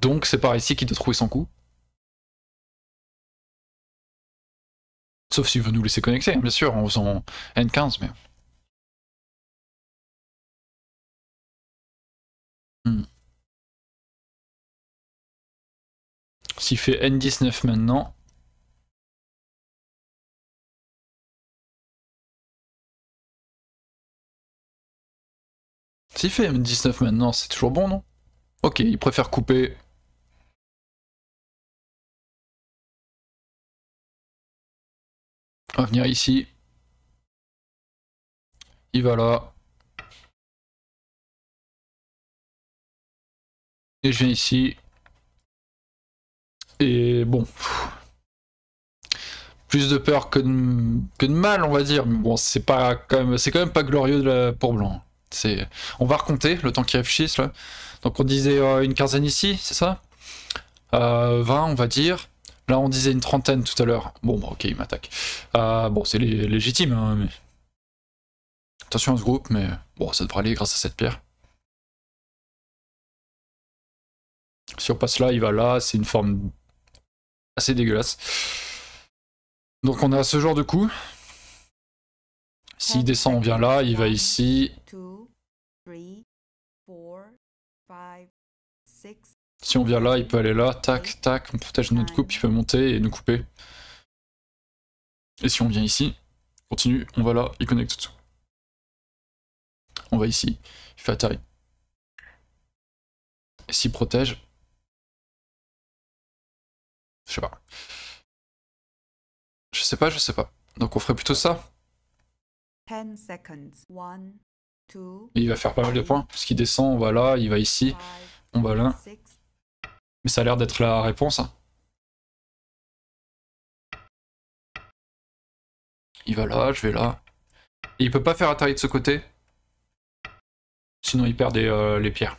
Donc c'est par ici qu'il doit trouver son coup. Sauf s'il veut nous laisser connecter, hein, bien sûr, en faisant N15, mais... Hmm. S'il fait N19 maintenant... S'il fait N19 maintenant, c'est toujours bon, non Ok, il préfère couper va venir ici. Il va là. Et je viens ici. Et bon. Plus de peur que de, mal, on va dire. Mais bon, c'est pas quand même. C'est quand même pas glorieux de pour blanc. C'est. On va recompter le temps qu'ils réfléchissent là. Donc on disait euh, une quinzaine ici, c'est ça 20 euh, on va dire. Là, on disait une trentaine tout à l'heure. Bon, bah, ok, il m'attaque. Euh, bon, c'est légitime, hein, mais... Attention à ce groupe, mais bon, ça devrait aller grâce à cette pierre. Si on passe là, il va là, c'est une forme assez dégueulasse. Donc on a ce genre de coup. S'il descend, on vient là, il va ici. Si on vient là, il peut aller là, tac, tac, on protège notre coupe, il peut monter et nous couper. Et si on vient ici, continue, on va là, il connecte tout. On va ici, il fait Atari. Et s'il protège... Je sais pas. Je sais pas, je sais pas. Donc on ferait plutôt ça. Et il va faire pas mal de points, Puisqu'il descend, on va là, il va ici, on va là. Mais ça a l'air d'être la réponse. Il va là, je vais là. Et il peut pas faire atterrir de ce côté. Sinon il perd euh, les pierres.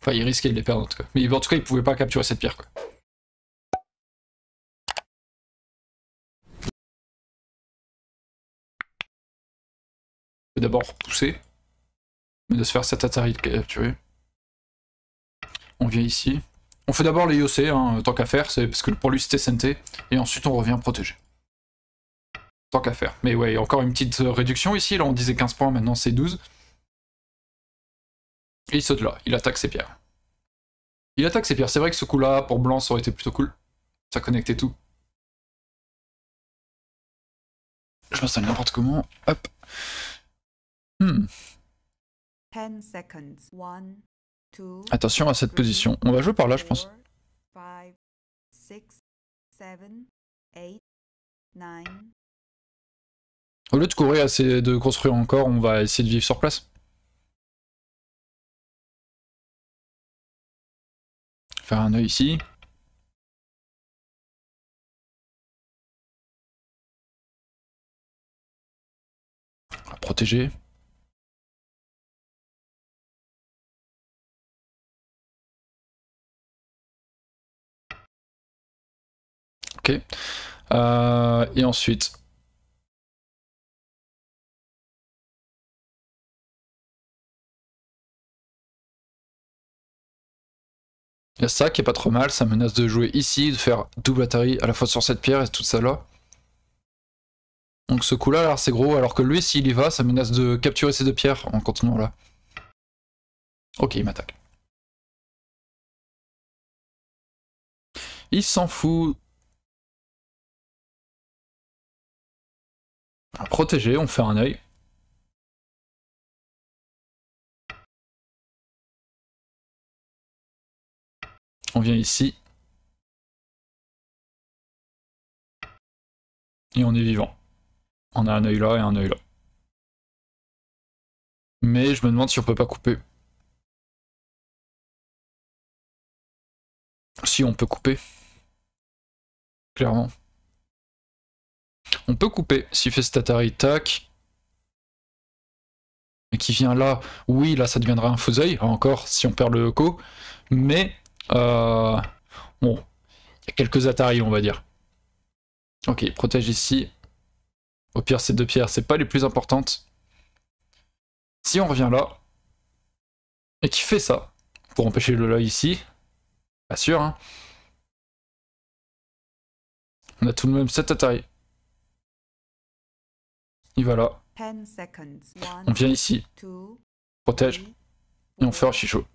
Enfin, il risquait de les perdre en tout cas. Mais en tout cas, il pouvait pas capturer cette pierre quoi. D'abord repousser, mais de se faire cet Atari capturer on vient ici. On fait d'abord les IOC, hein, tant qu'à faire, c'est parce que pour lui c'était SNT, et ensuite on revient protéger. Tant qu'à faire. Mais ouais, encore une petite euh, réduction ici, là on disait 15 points, maintenant c'est 12. Et il saute là, il attaque ses pierres. Il attaque ses pierres, c'est vrai que ce coup-là, pour blanc, ça aurait été plutôt cool. Ça connectait tout. Je m'installe n'importe comment, hop. Hmm. 10 secondes, 1, Attention à cette position. On va jouer par là, je pense. Au lieu de courir assez de construire encore, on va essayer de vivre sur place. Faire un œil ici. protéger. Ok. Euh, et ensuite. Il y a ça qui est pas trop mal, ça menace de jouer ici, de faire double atari à la fois sur cette pierre et toute ça là. Donc ce coup là, là c'est gros, alors que lui s'il y va, ça menace de capturer ces deux pierres en continuant là. Ok, il m'attaque. Il s'en fout à protéger, on fait un œil. On vient ici. Et on est vivant. On a un œil là et un œil là. Mais je me demande si on peut pas couper. Si on peut couper. Clairement. On peut couper. S'il fait cet Atari, tac. Et qui vient là, oui, là ça deviendra un faux-œil, encore si on perd le co. Mais, euh, bon, il y a quelques Atari, on va dire. Ok, protège ici. Au pire, ces deux pierres, c'est pas les plus importantes. Si on revient là, et qui fait ça, pour empêcher le là ici, pas sûr, hein. On a tout de même cet Atari y On vient ici. Protège. Et on fait un chichot.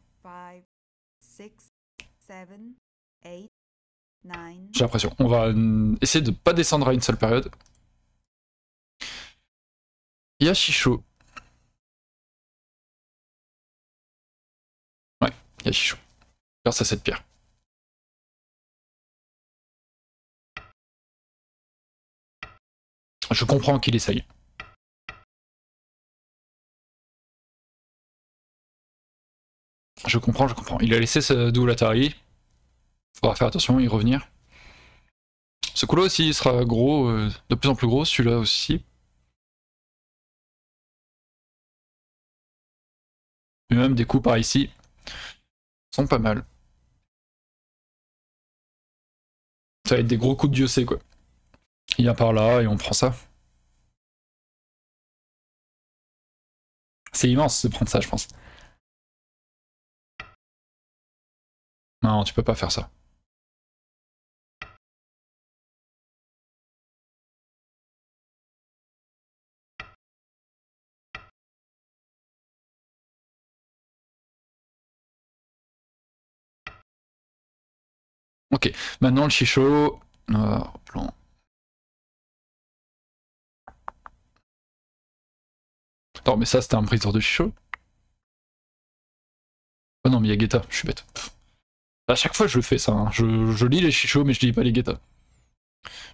J'ai l'impression. On va euh, essayer de pas descendre à une seule période. Il y a chichot. Ouais, il y a Grâce à cette pierre. Je comprends qu'il essaye. Je comprends, je comprends. Il a laissé ce double Atari. Faudra faire attention, y revenir. Ce coup-là aussi, il sera gros, euh, de plus en plus gros, celui-là aussi. Et même des coups par ici sont pas mal. Ça va être des gros coups de Dieu sait quoi. Il y a par là et on prend ça. C'est immense de prendre ça, je pense. Non, tu peux pas faire ça. Ok, maintenant le chichot. Non, euh, mais ça c'était un briseur de chichot. Oh non, mais il y a Guetta, je suis bête. À chaque fois, je fais ça. Hein. Je, lis les chichos, mais je lis pas les guettas.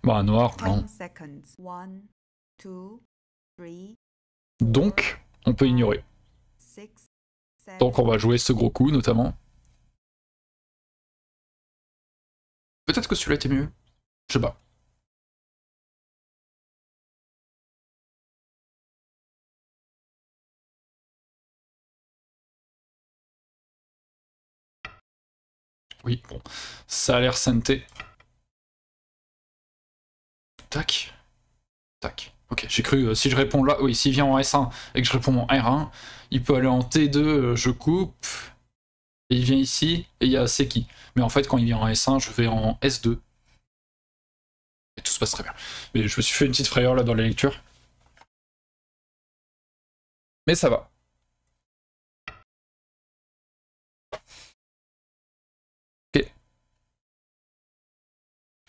Bah, noir, blanc. Donc, on peut ignorer. Donc, on va jouer ce gros coup, notamment. Peut-être que celui-là était mieux. Je sais pas. Oui, bon. Ça a l'air santé. Tac. Tac. Ok, j'ai cru, euh, si je réponds là, oui, s'il vient en S1 et que je réponds en R1, il peut aller en T2, euh, je coupe, et il vient ici, et il y a c'est qui. Mais en fait, quand il vient en S1, je vais en S2. Et tout se passe très bien. Mais je me suis fait une petite frayeur là dans la lecture. Mais ça va.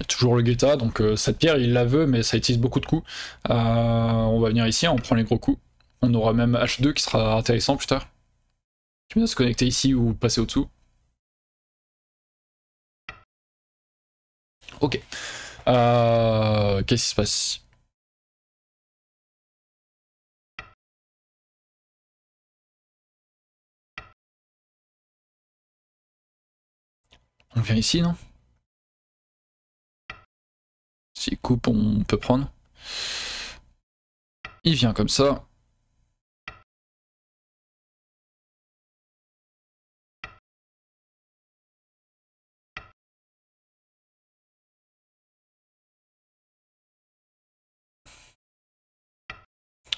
toujours le Guetta, donc euh, cette pierre il la veut, mais ça utilise beaucoup de coups. Euh, on va venir ici, on prend les gros coups. On aura même H2 qui sera intéressant plus tard. Tu veux se connecter ici ou passer au-dessous. Ok. Euh, qu'est-ce qui se passe On vient ici, non si coupe, on peut prendre. Il vient comme ça.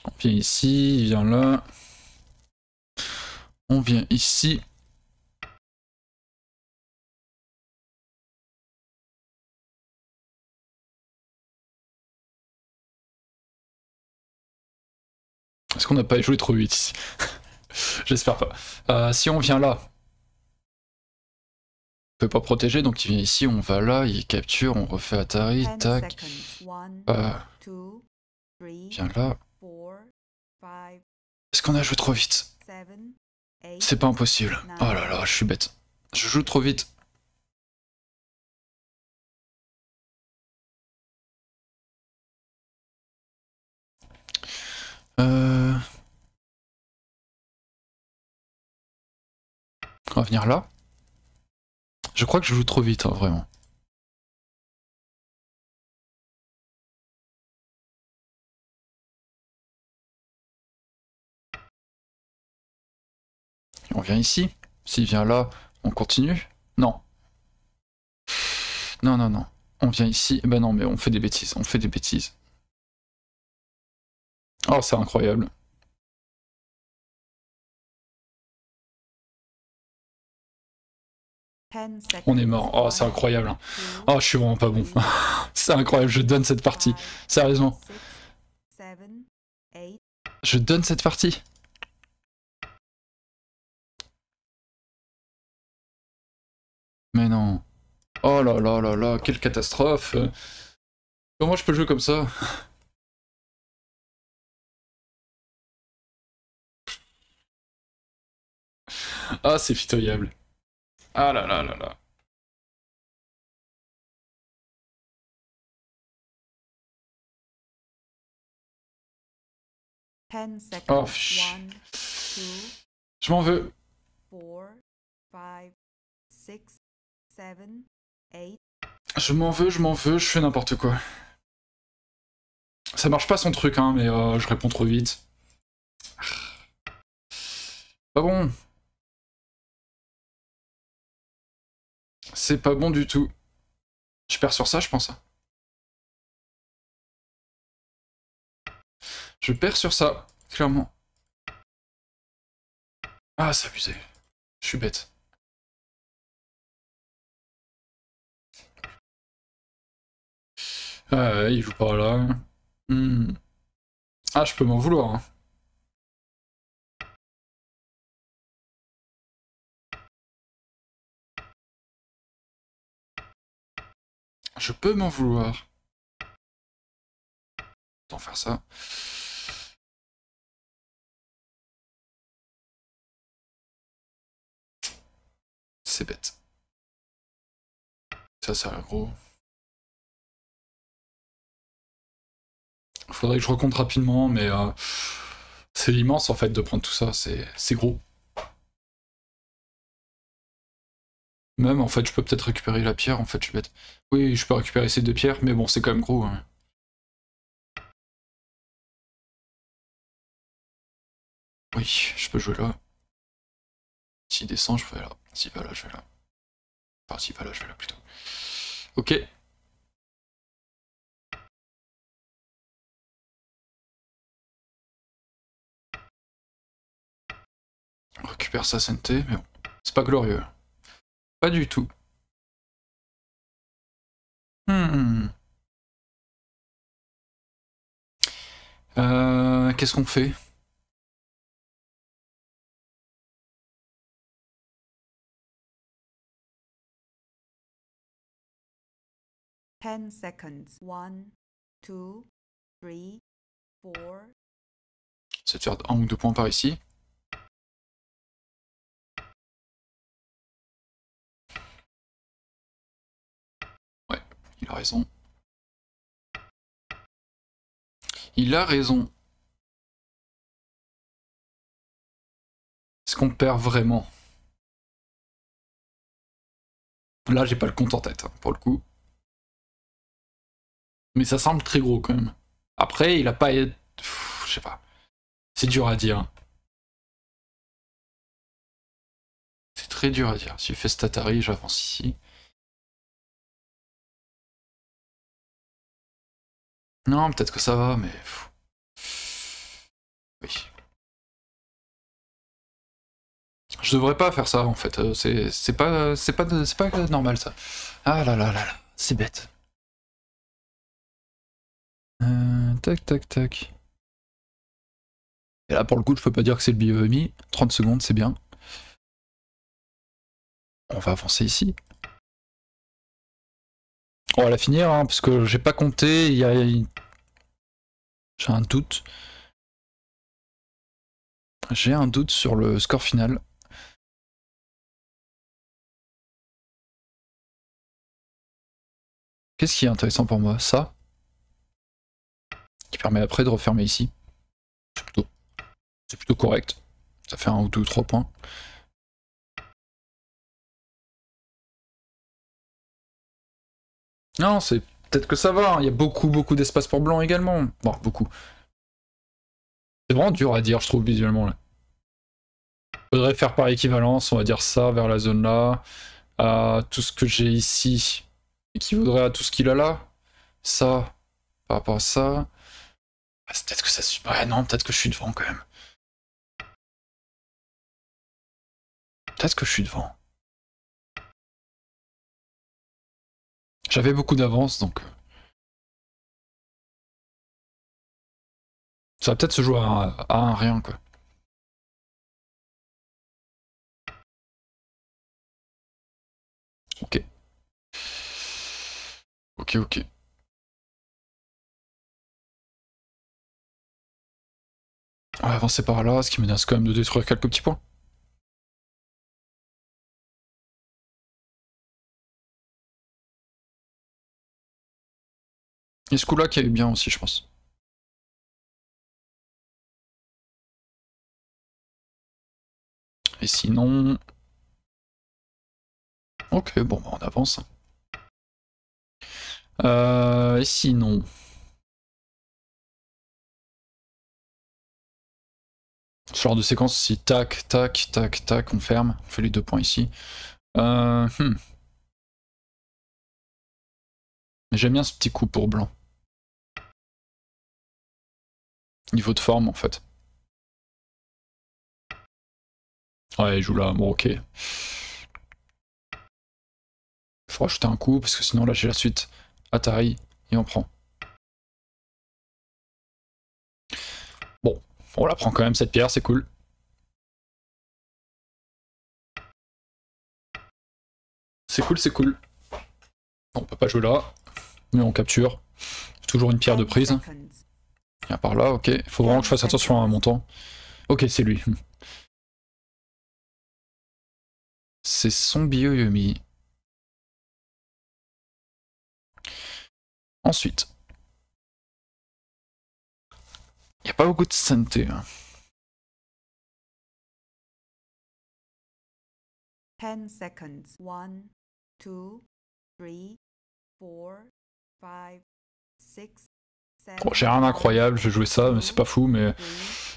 On vient ici, il vient là. On vient ici. Est-ce qu'on n'a pas joué trop vite J'espère pas. Euh, si on vient là, on peut pas protéger, donc il vient ici, on va là, il capture, on refait Atari, tac. Euh, viens là. Est-ce qu'on a joué trop vite C'est pas impossible. Oh là là, je suis bête. Je joue trop vite. Euh, on va venir là. Je crois que je joue trop vite, hein, vraiment. On vient ici. S'il vient là, on continue. Non. Non, non, non. On vient ici. Ben non, mais on fait des bêtises. On fait des bêtises. Oh, c'est incroyable. On est mort. Oh, c'est incroyable. Oh, je suis vraiment pas bon. c'est incroyable, je donne cette partie. Sérieusement. Je donne cette partie. Mais non. Oh là là là là, quelle catastrophe. Comment je peux jouer comme ça Ah, c'est pitoyable. Ah là là là là. Oh, je m'en veux. Je m'en veux, je m'en veux, je fais n'importe quoi. Ça marche pas son truc, hein, mais euh, je réponds trop vite. Ah. Pas bon. C'est pas bon du tout. Je perds sur ça, je pense. Je perds sur ça, clairement. Ah, c'est abusé. Je suis bête. Ah, il joue pas là. Hmm. Ah, je peux m'en vouloir. Hein. Je peux m'en vouloir. Tant faire ça. C'est bête. Ça, sert à gros. Faudrait que je recompte rapidement, mais euh, c'est immense en fait de prendre tout ça, c'est gros. Même, en fait, je peux peut-être récupérer la pierre, en fait, je suis bête. Oui, je peux récupérer ces deux pierres, mais bon, c'est quand même gros. Hein. Oui, je peux jouer là. S'il descend, je vais là. S'il va là, je vais là. Enfin, s'il va là, je vais là plutôt. Ok. On récupère sa santé, mais bon. C'est pas glorieux pas du tout. Hmm. Euh, qu'est-ce qu'on fait 10 seconds. 1 2 3 4 Ça tient en mode deux points par ici. Il a raison. Il a raison. Est-ce qu'on perd vraiment Là, j'ai pas le compte en tête, hein, pour le coup. Mais ça semble très gros quand même. Après, il a pas. je sais pas. C'est dur à dire. C'est très dur à dire. Si je fais Statari, j'avance ici. Non, peut-être que ça va, mais... Oui. Je devrais pas faire ça, en fait. Euh, c'est pas, c'est pas, pas normal, ça. Ah là là là là, c'est bête. Euh, tac, tac, tac. Et là, pour le coup, je peux pas dire que c'est le BioMI. 30 secondes, c'est bien. On va avancer ici. On va la finir, hein, parce que j'ai pas compté, il y a... J'ai un doute. J'ai un doute sur le score final. Qu'est-ce qui est intéressant pour moi Ça Qui permet après de refermer ici. C'est plutôt, plutôt correct. Ça fait un ou deux ou trois points. Non, c'est peut-être que ça va. Hein. Il y a beaucoup, beaucoup d'espace pour blanc également. Bon, beaucoup. C'est vraiment dur à dire, je trouve, visuellement. Là. Faudrait faire par équivalence, on va dire ça, vers la zone là, à tout ce que j'ai ici, équivaudrait à tout ce qu'il a là. Ça, par rapport à ça. Ah, peut-être que ça Ah non, peut-être que je suis devant quand même. Peut-être que je suis devant. J'avais beaucoup d'avance, donc... Euh, ça va peut-être se jouer à un, rien, quoi. Ok. Ok, ok. On va avancer par là, ce qui menace quand même de détruire quelques petits points. Et ce coup-là qui a eu bien aussi, je pense. Et sinon... Ok, bon, bah, on avance. Euh, et sinon... Ce genre de séquence, si tac, tac, tac, tac, on ferme. On fait les deux points ici. Euh, Mais hmm. J'aime bien ce petit coup pour blanc. niveau de forme en fait. Ouais, il joue là, bon ok. Faut rajouter un coup parce que sinon là j'ai la suite. Atari et on prend. Bon, on la prend quand même cette pierre, c'est cool. C'est cool, c'est cool. On peut pas jouer là, mais on capture. Toujours une pierre de prise. Il par là, ok. Faudra vraiment que je fasse attention à mon temps. Ok, c'est lui. C'est son bio Yumi. Ensuite. Il n'y a pas beaucoup de scintillants. 10 secondes. 1, 2, 3, 4, 5, 6 j'ai rien d'incroyable, je vais jouer ça, mais c'est pas fou, mais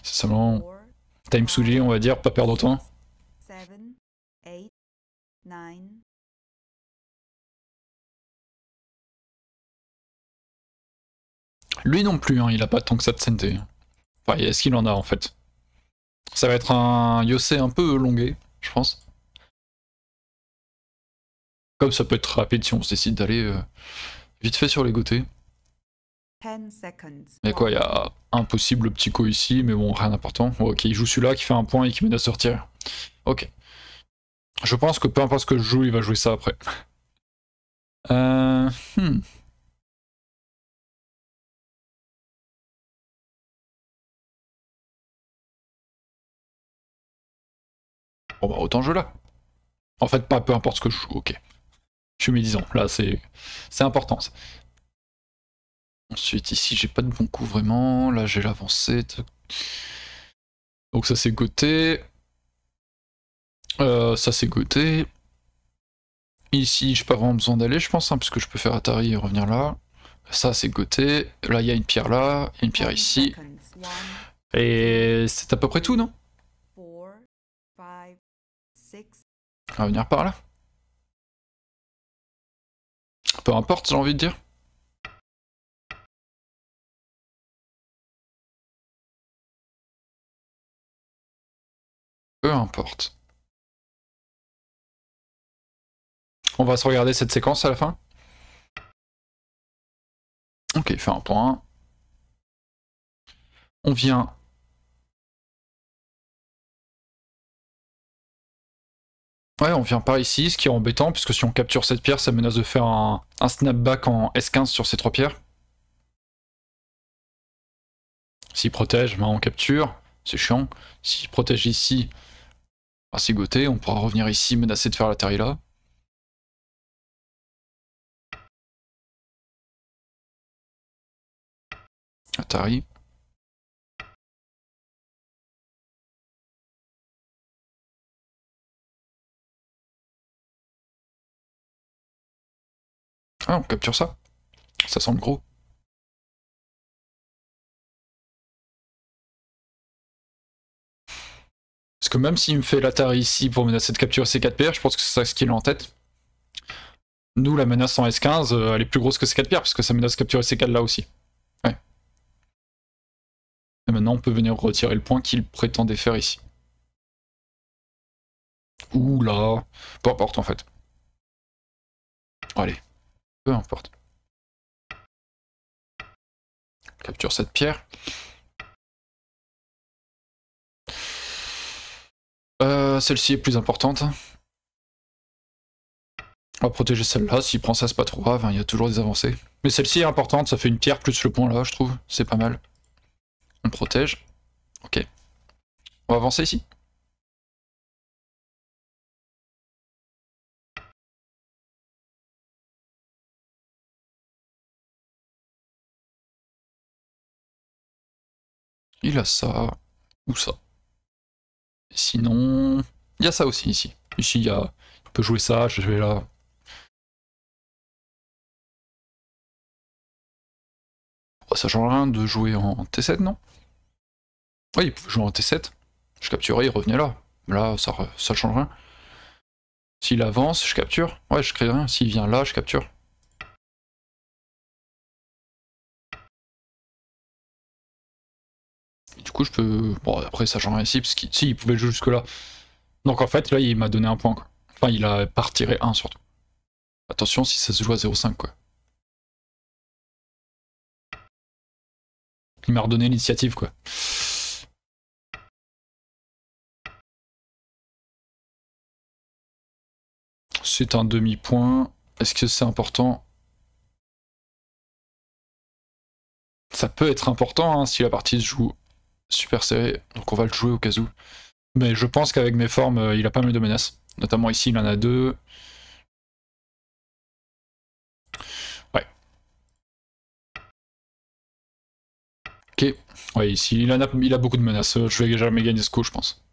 c'est seulement time souli on va dire, pas perdre de temps. Lui non plus, hein, il a pas tant que ça de santé. Enfin, est-ce qu'il en a en fait Ça va être un Yossé un peu longué, je pense. Comme ça peut être rapide si on se décide d'aller euh, vite fait sur les côtés. Mais quoi, il y a impossible possible petit coup ici, mais bon, rien d'important. ok, il joue celui-là qui fait un point et qui mène à sortir. Ok. Je pense que peu importe ce que je joue, il va jouer ça après. Euh, hmm. Bon bah autant je là. En fait pas peu importe ce que je joue, ok. Je suis médisant, là c'est important. Ça. Ensuite, ici, j'ai pas de bon coup vraiment. Là, j'ai l'avancée. Donc ça, c'est goté. Euh, ça, c'est goté. Ici, j'ai pas vraiment besoin d'aller, je pense, hein, parce que je peux faire Atari et revenir là. Ça, c'est goté. Là, il y a une pierre là, une pierre ici. Et c'est à peu près tout, non On va venir par là. Peu importe, j'ai envie de dire. importe. On va se regarder cette séquence à la fin Ok, fait un point. On vient Ouais, on vient par ici, ce qui est embêtant, puisque si on capture cette pierre, ça menace de faire un, snapback en S15 sur ces trois pierres. S'il protège, ben, on capture, c'est chiant. S'il protège ici, on pourra revenir ici, menacer de faire la là. Atari. Ah, on capture ça. Ça semble gros. Parce que même s'il me fait l'Atari ici pour menacer de capturer ces 4 pierres, je pense que c'est ça ce qu'il a en tête. Nous, la menace en S15, euh, elle est plus grosse que ces 4 pierres parce que ça menace de capturer ces 4 là aussi. Et maintenant, on peut venir retirer le point qu'il prétendait faire ici. Oula peu importe en fait. Allez, peu importe. capture cette pierre. Euh, celle-ci est plus importante. On va protéger celle-là, s'il prend ça c'est pas trop grave, hein, il y a toujours des avancées. Mais celle-ci est importante, ça fait une pierre plus le pont là je trouve, c'est pas mal. On protège. Ok. On va avancer ici. Il a ça, ou ça. Sinon, il y a ça aussi ici. Ici, il y a, on peut jouer ça, je vais là. Oh, ça change rien de jouer en T7, non Oui, il pouvait jouer en T7. Je capturais, il revenait là. Là, ça, ça change rien. S'il avance, je capture. Ouais, je crée rien. S'il vient là, je capture. je peux. Bon, après, ça change rien ici, parce si, il pouvait jouer jusque-là. Donc en fait, là, il m'a donné un point. Enfin, il a pas tiré un surtout. Attention si ça se joue à 0,5 quoi. Il m'a redonné l'initiative quoi. C'est un demi-point. Est-ce que c'est important Ça peut être important hein, si la partie se joue super serré, donc on va le jouer au cas où. Mais je pense qu'avec mes formes, euh, il a pas mal de menaces. Notamment ici, il en a deux. Ouais. Ok. Ouais, ici, il, en a, il a beaucoup de menaces. Euh, je vais jamais gagner ce coup, je pense.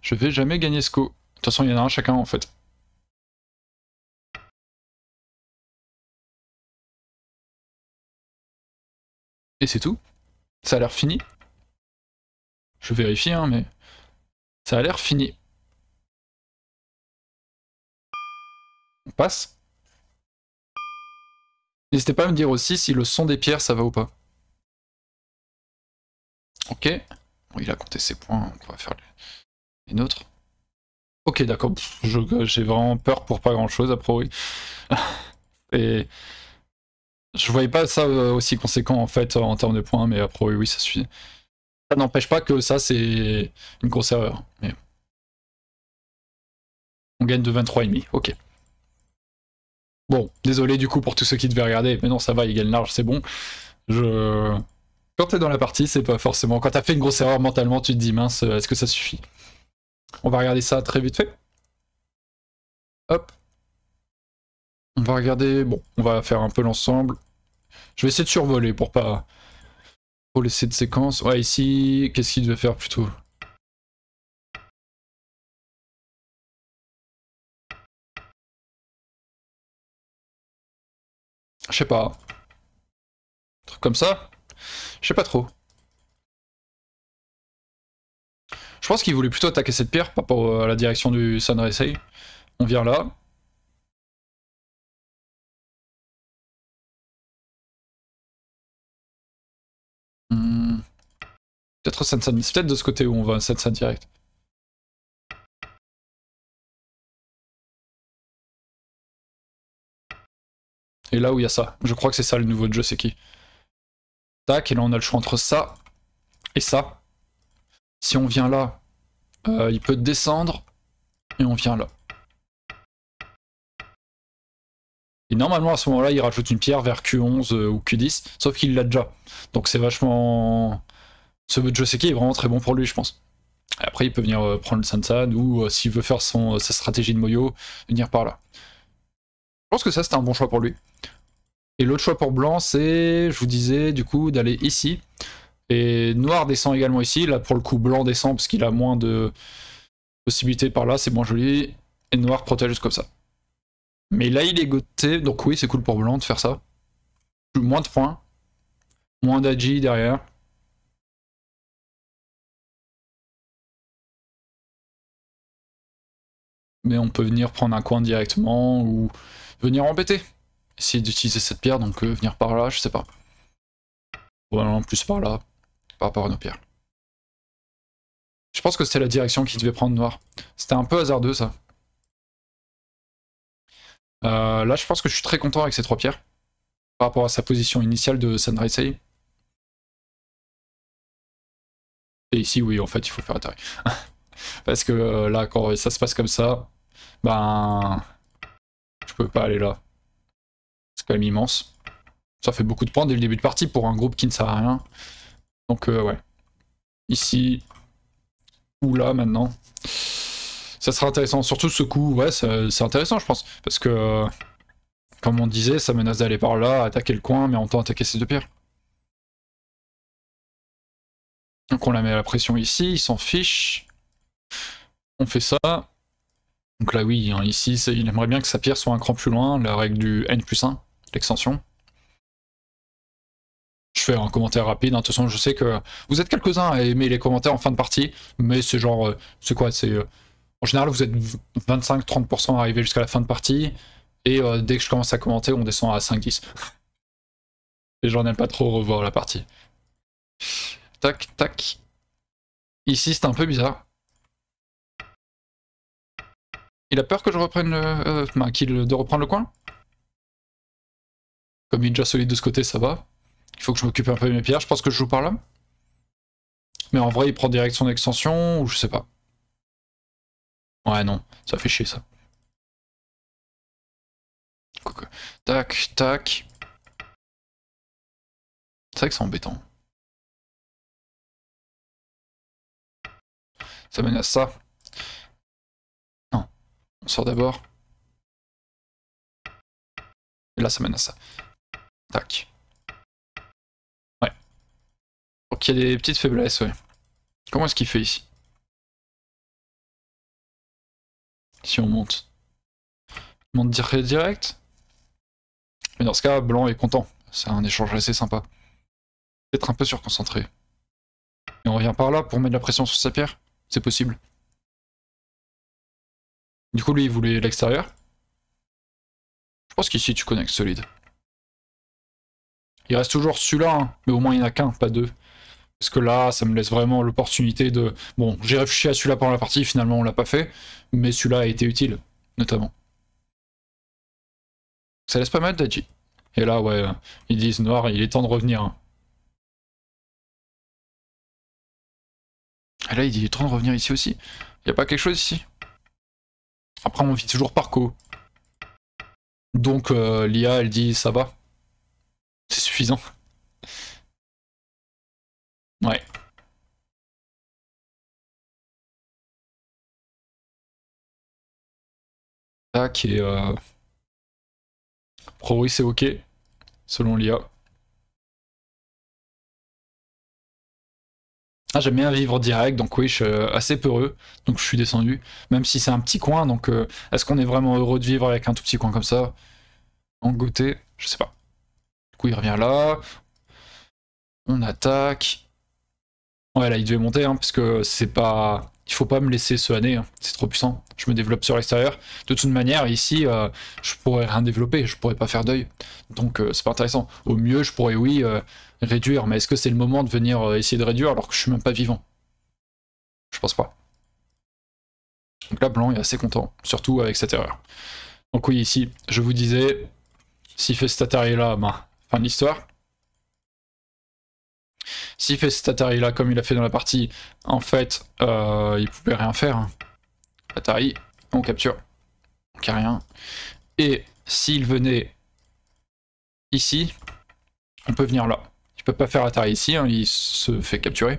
Je vais jamais gagner ce coup. De toute façon, il y en a un chacun, en fait. Et c'est tout Ça a l'air fini je vérifie, hein, mais ça a l'air fini. On passe. N'hésitez pas à me dire aussi si le son des pierres, ça va ou pas. Ok. Bon, il a compté ses points, on va faire les, nôtres. Ok, d'accord. J'ai vraiment peur pour pas grand-chose, a priori. Et je voyais pas ça euh, aussi conséquent, en fait, en termes de points, mais après oui, ça suffit ça n'empêche pas que ça, c'est une grosse erreur. Mais... On gagne de 23,5. Ok. Bon, désolé du coup pour tous ceux qui devaient regarder, mais non, ça va, il gagne large, c'est bon. Je... Quand t'es dans la partie, c'est pas forcément. Quand t'as fait une grosse erreur mentalement, tu te dis mince, est-ce que ça suffit On va regarder ça très vite fait. Hop. On va regarder. Bon, on va faire un peu l'ensemble. Je vais essayer de survoler pour pas. Pour laisser de séquence. Ouais, ici, qu'est-ce qu'il devait faire plutôt Je sais pas. Un truc comme ça Je sais pas trop. Je pense qu'il voulait plutôt attaquer cette pierre par rapport à la direction du Sunrise. On vient là. Peut-être C'est peut-être de ce côté où on va Sansan direct. Et là où il y a ça. Je crois que c'est ça le nouveau jeu, c'est qui Tac, et là on a le choix entre ça et ça. Si on vient là, euh, il peut descendre et on vient là. Et normalement à ce moment-là, il rajoute une pierre vers Q11 euh, ou Q10, sauf qu'il l'a déjà. Donc c'est vachement ce Joseki est vraiment très bon pour lui, je pense. Après, il peut venir euh, prendre le Sansan ou euh, s'il veut faire son, euh, sa stratégie de Moyo, venir par là. Je pense que ça, c'est un bon choix pour lui. Et l'autre choix pour Blanc, c'est, je vous disais, du coup, d'aller ici. Et Noir descend également ici. Là, pour le coup, Blanc descend parce qu'il a moins de possibilités par là, c'est moins joli. Et Noir protège juste comme ça. Mais là, il est goté, donc oui, c'est cool pour Blanc de faire ça. Moins de points, moins d'Aji derrière. mais on peut venir prendre un coin directement ou venir embêter. Essayer d'utiliser cette pierre, donc euh, venir par là, je sais pas. Ou en plus par là, par rapport à nos pierres. Je pense que c'était la direction qu'il devait prendre noir. C'était un peu hasardeux ça. Euh, là je pense que je suis très content avec ces trois pierres. Par rapport à sa position initiale de Sunrise Et ici oui en fait il faut faire atterrir. Parce que euh, là quand ça se passe comme ça, ben... Je peux pas aller là. C'est quand même immense. Ça fait beaucoup de points dès le début de partie pour un groupe qui ne sert à rien. Donc euh, ouais. Ici. Ou là maintenant. Ça sera intéressant. Surtout ce coup, ouais, c'est intéressant je pense. Parce que... Comme on disait, ça menace d'aller par là, attaquer le coin, mais en temps attaquer ces deux pierres. Donc on la met à la pression ici, il s'en fiche On fait ça. Donc là oui, hein, ici il aimerait bien que sa pierre soit un cran plus loin, la règle du n plus 1, l'extension. Je fais un commentaire rapide, hein. de toute façon je sais que vous êtes quelques-uns à aimer les commentaires en fin de partie, mais c'est genre, euh, c'est quoi, c'est... Euh, en général vous êtes 25-30% arrivé jusqu'à la fin de partie, et euh, dès que je commence à commenter, on descend à 5-10. et j'en aime pas trop revoir la partie. Tac, tac. Ici, c'est un peu bizarre. Il a peur que je reprenne le... Euh, qu'il de reprendre le coin Comme il est déjà solide de ce côté, ça va. Il faut que je m'occupe un peu de mes pierres. Je pense que je joue par là. Mais en vrai, il prend direction d'extension ou je sais pas. Ouais, non. Ça fait chier, ça. Tac, tac. C'est vrai que c'est embêtant. Ça mène à ça. On sort d'abord. Et là, ça mène à ça. Tac. Ouais. Donc il y a des petites faiblesses, ouais. Comment est-ce qu'il fait ici Si on monte. On monte direct Mais dans ce cas, blanc est content. C'est un échange assez sympa. Peut-être un peu surconcentré. Et on revient par là pour mettre la pression sur sa pierre C'est possible. Du coup, lui, il voulait l'extérieur. Je pense qu'ici, tu connectes solide. Il reste toujours celui-là, hein, mais au moins il n'y en a qu'un, pas deux. Parce que là, ça me laisse vraiment l'opportunité de... Bon, j'ai réfléchi à celui-là pendant la partie, finalement on l'a pas fait, mais celui-là a été utile, notamment. Ça laisse pas mal d'Aji. Et là, ouais, ils disent noir, il est temps de revenir. Hein. Et là, il dit il est temps de revenir ici aussi. Il a pas quelque chose ici après, on vit toujours par co. Donc, euh, l'IA, elle dit ça va. C'est suffisant. Ouais. Tac et. Euh... c'est ok, selon l'IA. Ah, j'aime bien vivre direct, donc oui, je suis euh, assez peureux, donc je suis descendu, même si c'est un petit coin, donc euh, est-ce qu'on est vraiment heureux de vivre avec un tout petit coin comme ça En goûter Je sais pas. Du coup, il revient là, on attaque. Ouais, là, il devait monter, hein, parce que c'est pas... Il faut pas me laisser se hanner, hein. c'est trop puissant. Je me développe sur l'extérieur. De toute manière, ici, euh, je pourrais rien développer, je pourrais pas faire deuil. Donc, c'est pas intéressant. Au mieux, je pourrais, oui, réduire, mais est-ce que c'est le moment de venir euh, essayer de réduire alors que je suis même pas vivant Je pense pas. Donc là, Blanc est assez content, surtout avec cette erreur. Donc oui, ici, je vous disais, s'il fait cet là, ben, fin de l'histoire. S'il fait cet Atari là comme il a fait dans la partie, en fait, euh, il pouvait rien faire. Hein. Atari, on capture. Donc rien. Et s'il venait ici, on peut venir là peut pas faire Atari ici, hein, il se fait capturer.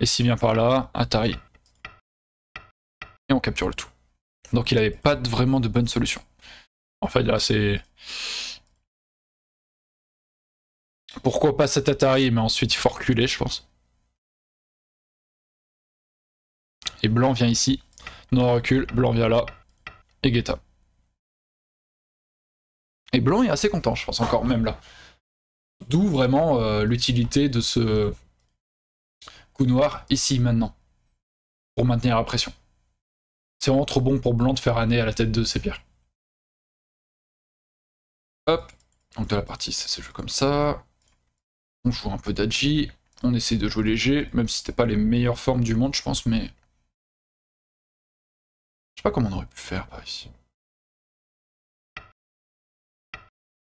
Et s'il vient par là, Atari. Et on capture le tout. Donc il avait pas vraiment de bonne solution. En fait là c'est... Pourquoi pas cet Atari, mais ensuite il faut reculer je pense. Et blanc vient ici, noir recule, blanc vient là, et Guetta. Et blanc est assez content je pense encore, même là. D'où vraiment euh, l'utilité de ce coup noir ici maintenant, pour maintenir la pression. C'est vraiment trop bon pour blanc de faire année à la tête de ses pierres. Hop, donc de la partie, ça se joue comme ça. On joue un peu d'Aji on essaie de jouer léger, même si c'était pas les meilleures formes du monde, je pense, mais... Je sais pas comment on aurait pu faire par ici.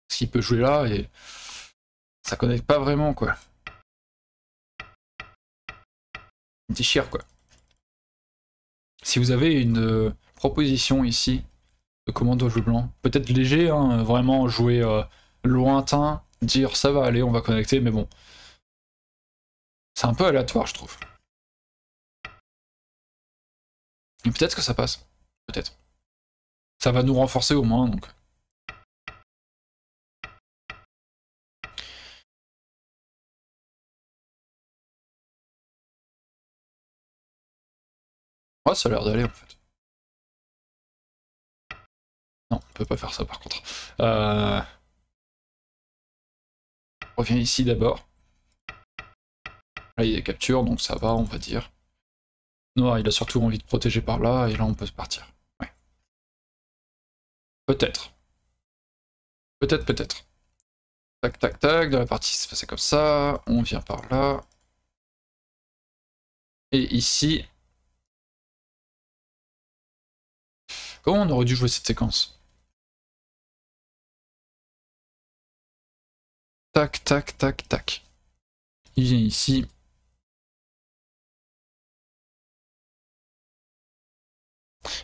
qu'il peut jouer là et ça connecte pas vraiment quoi. Déchire quoi. Si vous avez une euh, proposition ici de comment doit blanc, peut-être léger, hein, vraiment jouer euh, lointain, dire ça va aller, on va connecter, mais bon. C'est un peu aléatoire je trouve. Mais peut-être que ça passe. Peut-être. Ça va nous renforcer au moins donc. ça a l'air d'aller en fait. Non, on peut pas faire ça par contre. Euh, on revient ici d'abord. Là, il y a donc ça va, on va dire. Noir, il a surtout envie de protéger par là, et là, on peut se partir. Peut-être. Peut-être, peut-être. Tac, tac, tac. Dans la partie, c'est passé comme ça. On vient par là. Et ici, Comment on aurait dû jouer cette séquence Tac, tac, tac, tac. Il vient ici.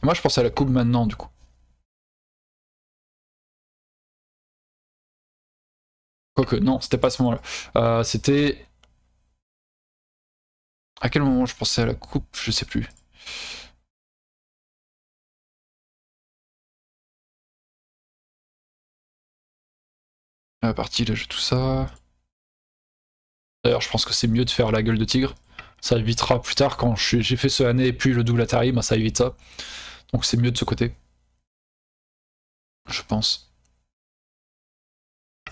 moi, je pensais à la coupe maintenant, du coup. Quoique, non, c'était pas à ce moment-là. Euh, c'était... À quel moment je pensais à la coupe Je sais plus. La partie, là, je tout ça. D'ailleurs, je pense que c'est mieux de faire la gueule de tigre. Ça évitera plus tard, quand j'ai fait ce année et puis le double Atari, bah, ça évite ça. Donc c'est mieux de ce côté. Je pense.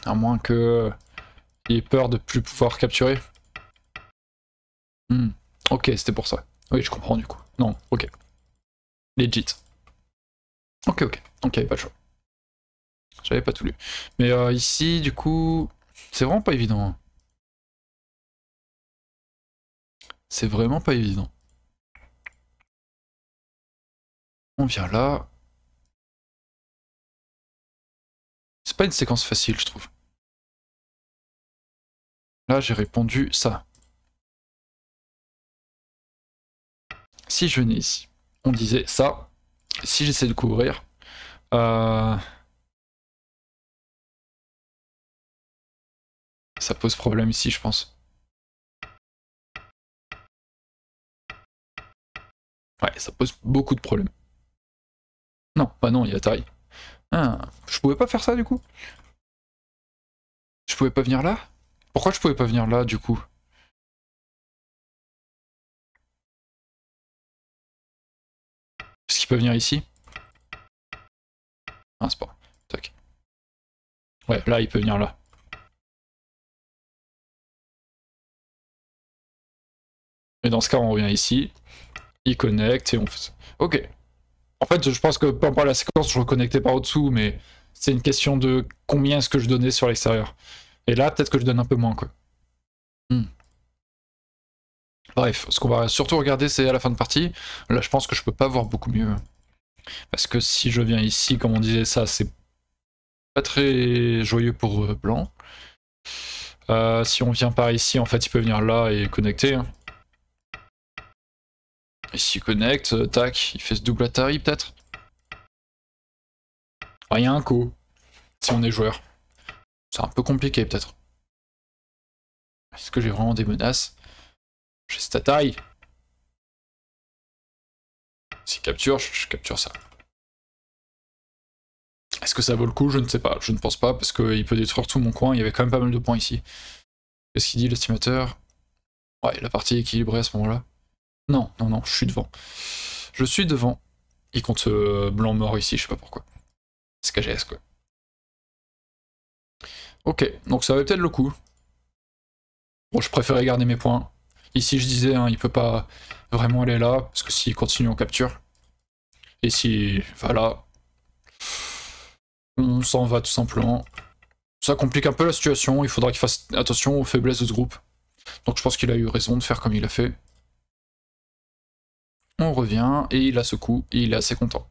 À moins que il euh, ait peur de plus pouvoir capturer. Hmm. Ok, c'était pour ça. Oui, je comprends du coup. Non, ok. Legit. Ok, ok. ok, pas de choix. J'avais pas tout lu. Mais euh, ici, du coup, c'est vraiment pas évident. Hein. C'est vraiment pas évident. On vient là. C'est pas une séquence facile, je trouve. Là, j'ai répondu ça. Si je venais ici, on disait ça. Si j'essaie de couvrir, euh, ça pose problème ici, je pense. Ouais, ça pose beaucoup de problèmes. Non, pas non, il y a taille. Ah, je pouvais pas faire ça du coup Je pouvais pas venir là Pourquoi je pouvais pas venir là du coup Est-ce qu'il peut venir ici Ah, c'est pas. Tac. Ouais, là, il peut venir là. dans ce cas, on revient ici, il connecte et on fait... Ok. En fait, je pense que peu la séquence, je reconnectais par au-dessous, mais c'est une question de combien est-ce que je donnais sur l'extérieur. Et là, peut-être que je donne un peu moins, quoi. Hmm. Bref, ce qu'on va surtout regarder, c'est à la fin de partie. Là, je pense que je peux pas voir beaucoup mieux. Parce que si je viens ici, comme on disait ça, c'est pas très joyeux pour euh, Blanc. Euh, si on vient par ici, en fait, il peut venir là et connecter. Hein. Il s'il connecte, tac, il fait ce double Atari peut-être Ah, il y a un coup. si on est joueur. C'est un peu compliqué peut-être. Est-ce que j'ai vraiment des menaces J'ai cette taille S'il capture, je capture ça. Est-ce que ça vaut le coup Je ne sais pas. Je ne pense pas parce qu'il peut détruire tout mon coin. Il y avait quand même pas mal de points ici. Qu'est-ce qu'il dit l'estimateur Ouais, la partie équilibrée à ce moment-là. Non, non, non, je suis devant. Je suis devant. Il compte euh, blanc mort ici, je sais pas pourquoi. C'est KGS quoi. Ok, donc ça avait peut-être le coup. Bon, je préférais garder mes points. Ici, je disais, hein, il peut pas vraiment aller là, parce que s'il continue, en capture. Et si voilà, on s'en va tout simplement. Ça complique un peu la situation, il faudra qu'il fasse attention aux faiblesses de ce groupe. Donc je pense qu'il a eu raison de faire comme il a fait on revient, et il a ce coup, et il est assez content.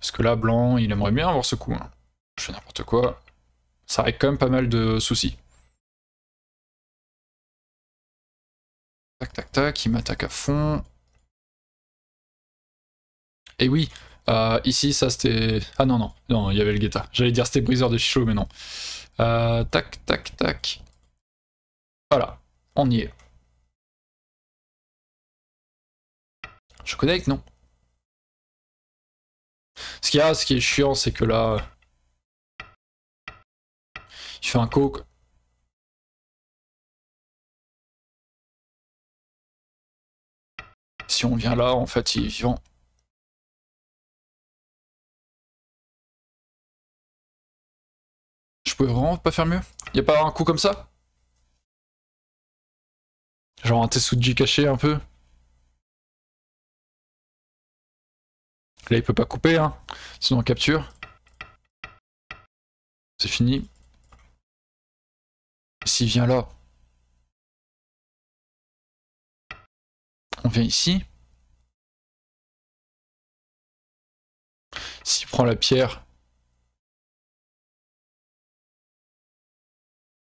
Parce que là, blanc, il aimerait bien avoir ce coup. Hein. Je fais n'importe quoi. Ça règle quand même pas mal de soucis. Tac, tac, tac, il m'attaque à fond. Et oui, euh, ici, ça c'était... Ah non, non, non, il y avait le guetta. J'allais dire c'était briseur de chichot, mais non. Euh, tac, tac, tac. Voilà, on y est. Je connecte, non ce qu'il a, ce qui est chiant, c'est que là... Il fait un coup... Si on vient là, en fait, il est vivant. Je pouvais vraiment pas faire mieux Y a pas un coup comme ça Genre un Tessouji caché un peu Là, il peut pas couper, hein. sinon on capture. C'est fini. S'il vient là, on vient ici. S'il prend la pierre...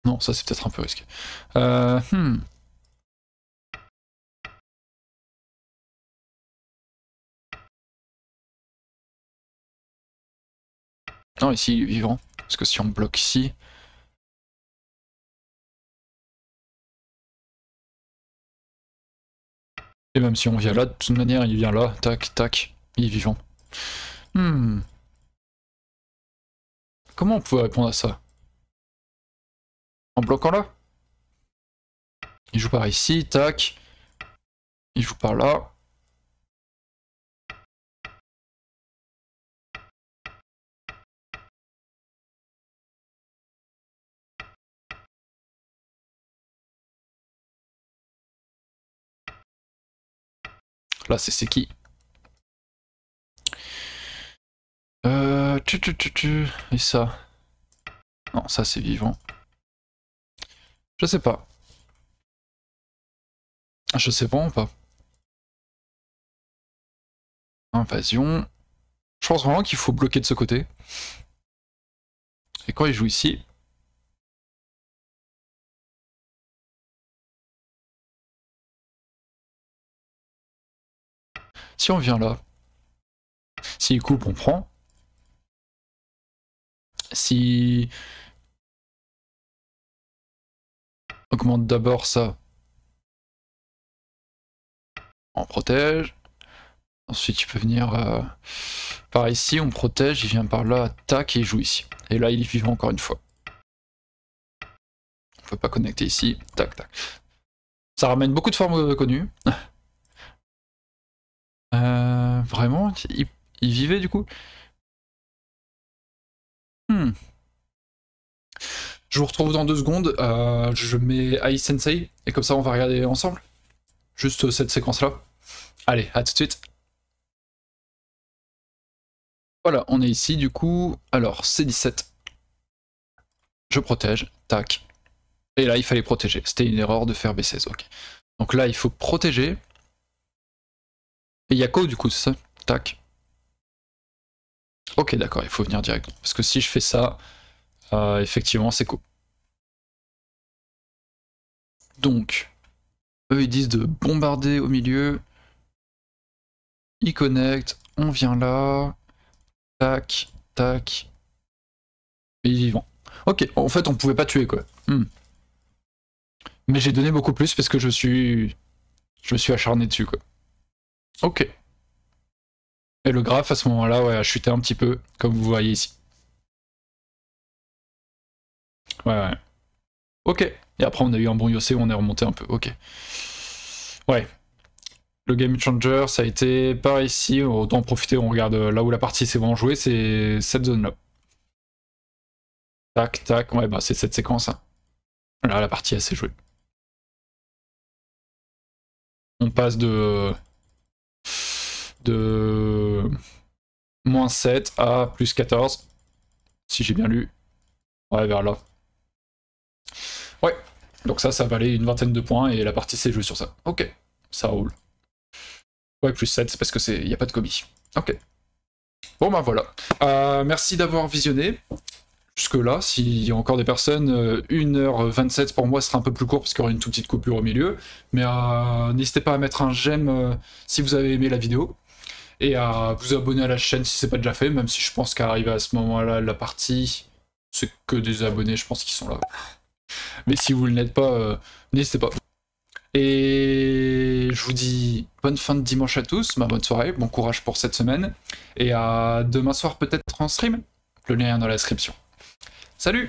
Non, ça c'est peut-être un peu risqué. Euh, hmm. Non, ici, il est vivant. Parce que si on bloque ici... Et même si on vient là, de toute manière, il vient là, tac, tac, il est vivant. Hmm. Comment on pouvait répondre à ça En bloquant là Il joue par ici, tac. Il joue par là. Là, c'est qui euh, Tu, tu, tu, tu. Et ça Non, ça c'est vivant. Je sais pas. Je sais pas pas. Invasion. Je pense vraiment qu'il faut bloquer de ce côté. Et quand il joue ici, Si on vient là, s'il coupe, on prend. Si... Augmente d'abord ça. On protège. Ensuite, il peut venir euh, par ici, on protège, il vient par là, tac, et il joue ici. Et là, il est vivant encore une fois. On peut pas connecter ici, tac, tac. Ça ramène beaucoup de formes reconnues. Euh, vraiment il, vivait du coup hmm. Je vous retrouve dans deux secondes. Euh, je mets Ai Sensei et comme ça on va regarder ensemble. Juste euh, cette séquence là. Allez, à tout de suite. Voilà, on est ici du coup. Alors, C17. Je protège. Tac. Et là, il fallait protéger. C'était une erreur de faire B16. Ok. Donc là, il faut protéger. Et Yako du coup, c'est ça Tac. Ok, d'accord, il faut venir direct. Parce que si je fais ça, euh, effectivement, c'est co. Donc, eux, ils disent de bombarder au milieu. Ils connectent, on vient là. Tac, tac. Et ils vivent. Ok, en fait, on pouvait pas tuer, quoi. Hmm. Mais j'ai donné beaucoup plus parce que je suis... Je me suis acharné dessus, quoi. Ok. Et le graphe à ce moment-là ouais, a chuté un petit peu, comme vous voyez ici. Ouais, ouais. Ok. Et après, on a eu un bon Yossé, on est remonté un peu. Ok. Ouais. Le Game Changer, ça a été par ici. Autant en profiter, on regarde là où la partie s'est vraiment jouée, c'est cette zone-là. Tac, tac. Ouais, bah, c'est cette séquence. Hein. Là, la partie, assez s'est jouée. On passe de de moins 7 à plus 14, si j'ai bien lu. Ouais, vers là. Ouais, donc ça, ça valait une vingtaine de points et la partie c'est jouée sur ça. Ok, ça roule. Ouais, plus 7, c'est parce que c'est, n'y a pas de commis. Ok. Bon ben voilà. Euh, merci d'avoir visionné. Jusque-là, s'il y a encore des personnes, 1h27 euh, pour moi sera un peu plus court parce qu'il y aura une toute petite coupure au milieu. Mais euh, n'hésitez pas à mettre un j'aime euh, si vous avez aimé la vidéo et à vous abonner à la chaîne si c'est pas déjà fait, même si je pense arriver à ce moment-là, la partie, c'est que des abonnés, je pense, qu'ils sont là. Mais si vous ne l'êtes pas, n'hésitez pas. Et je vous dis bonne fin de dimanche à tous, ma bonne soirée, bon courage pour cette semaine, et à demain soir peut-être en stream. Le lien est dans la description. Salut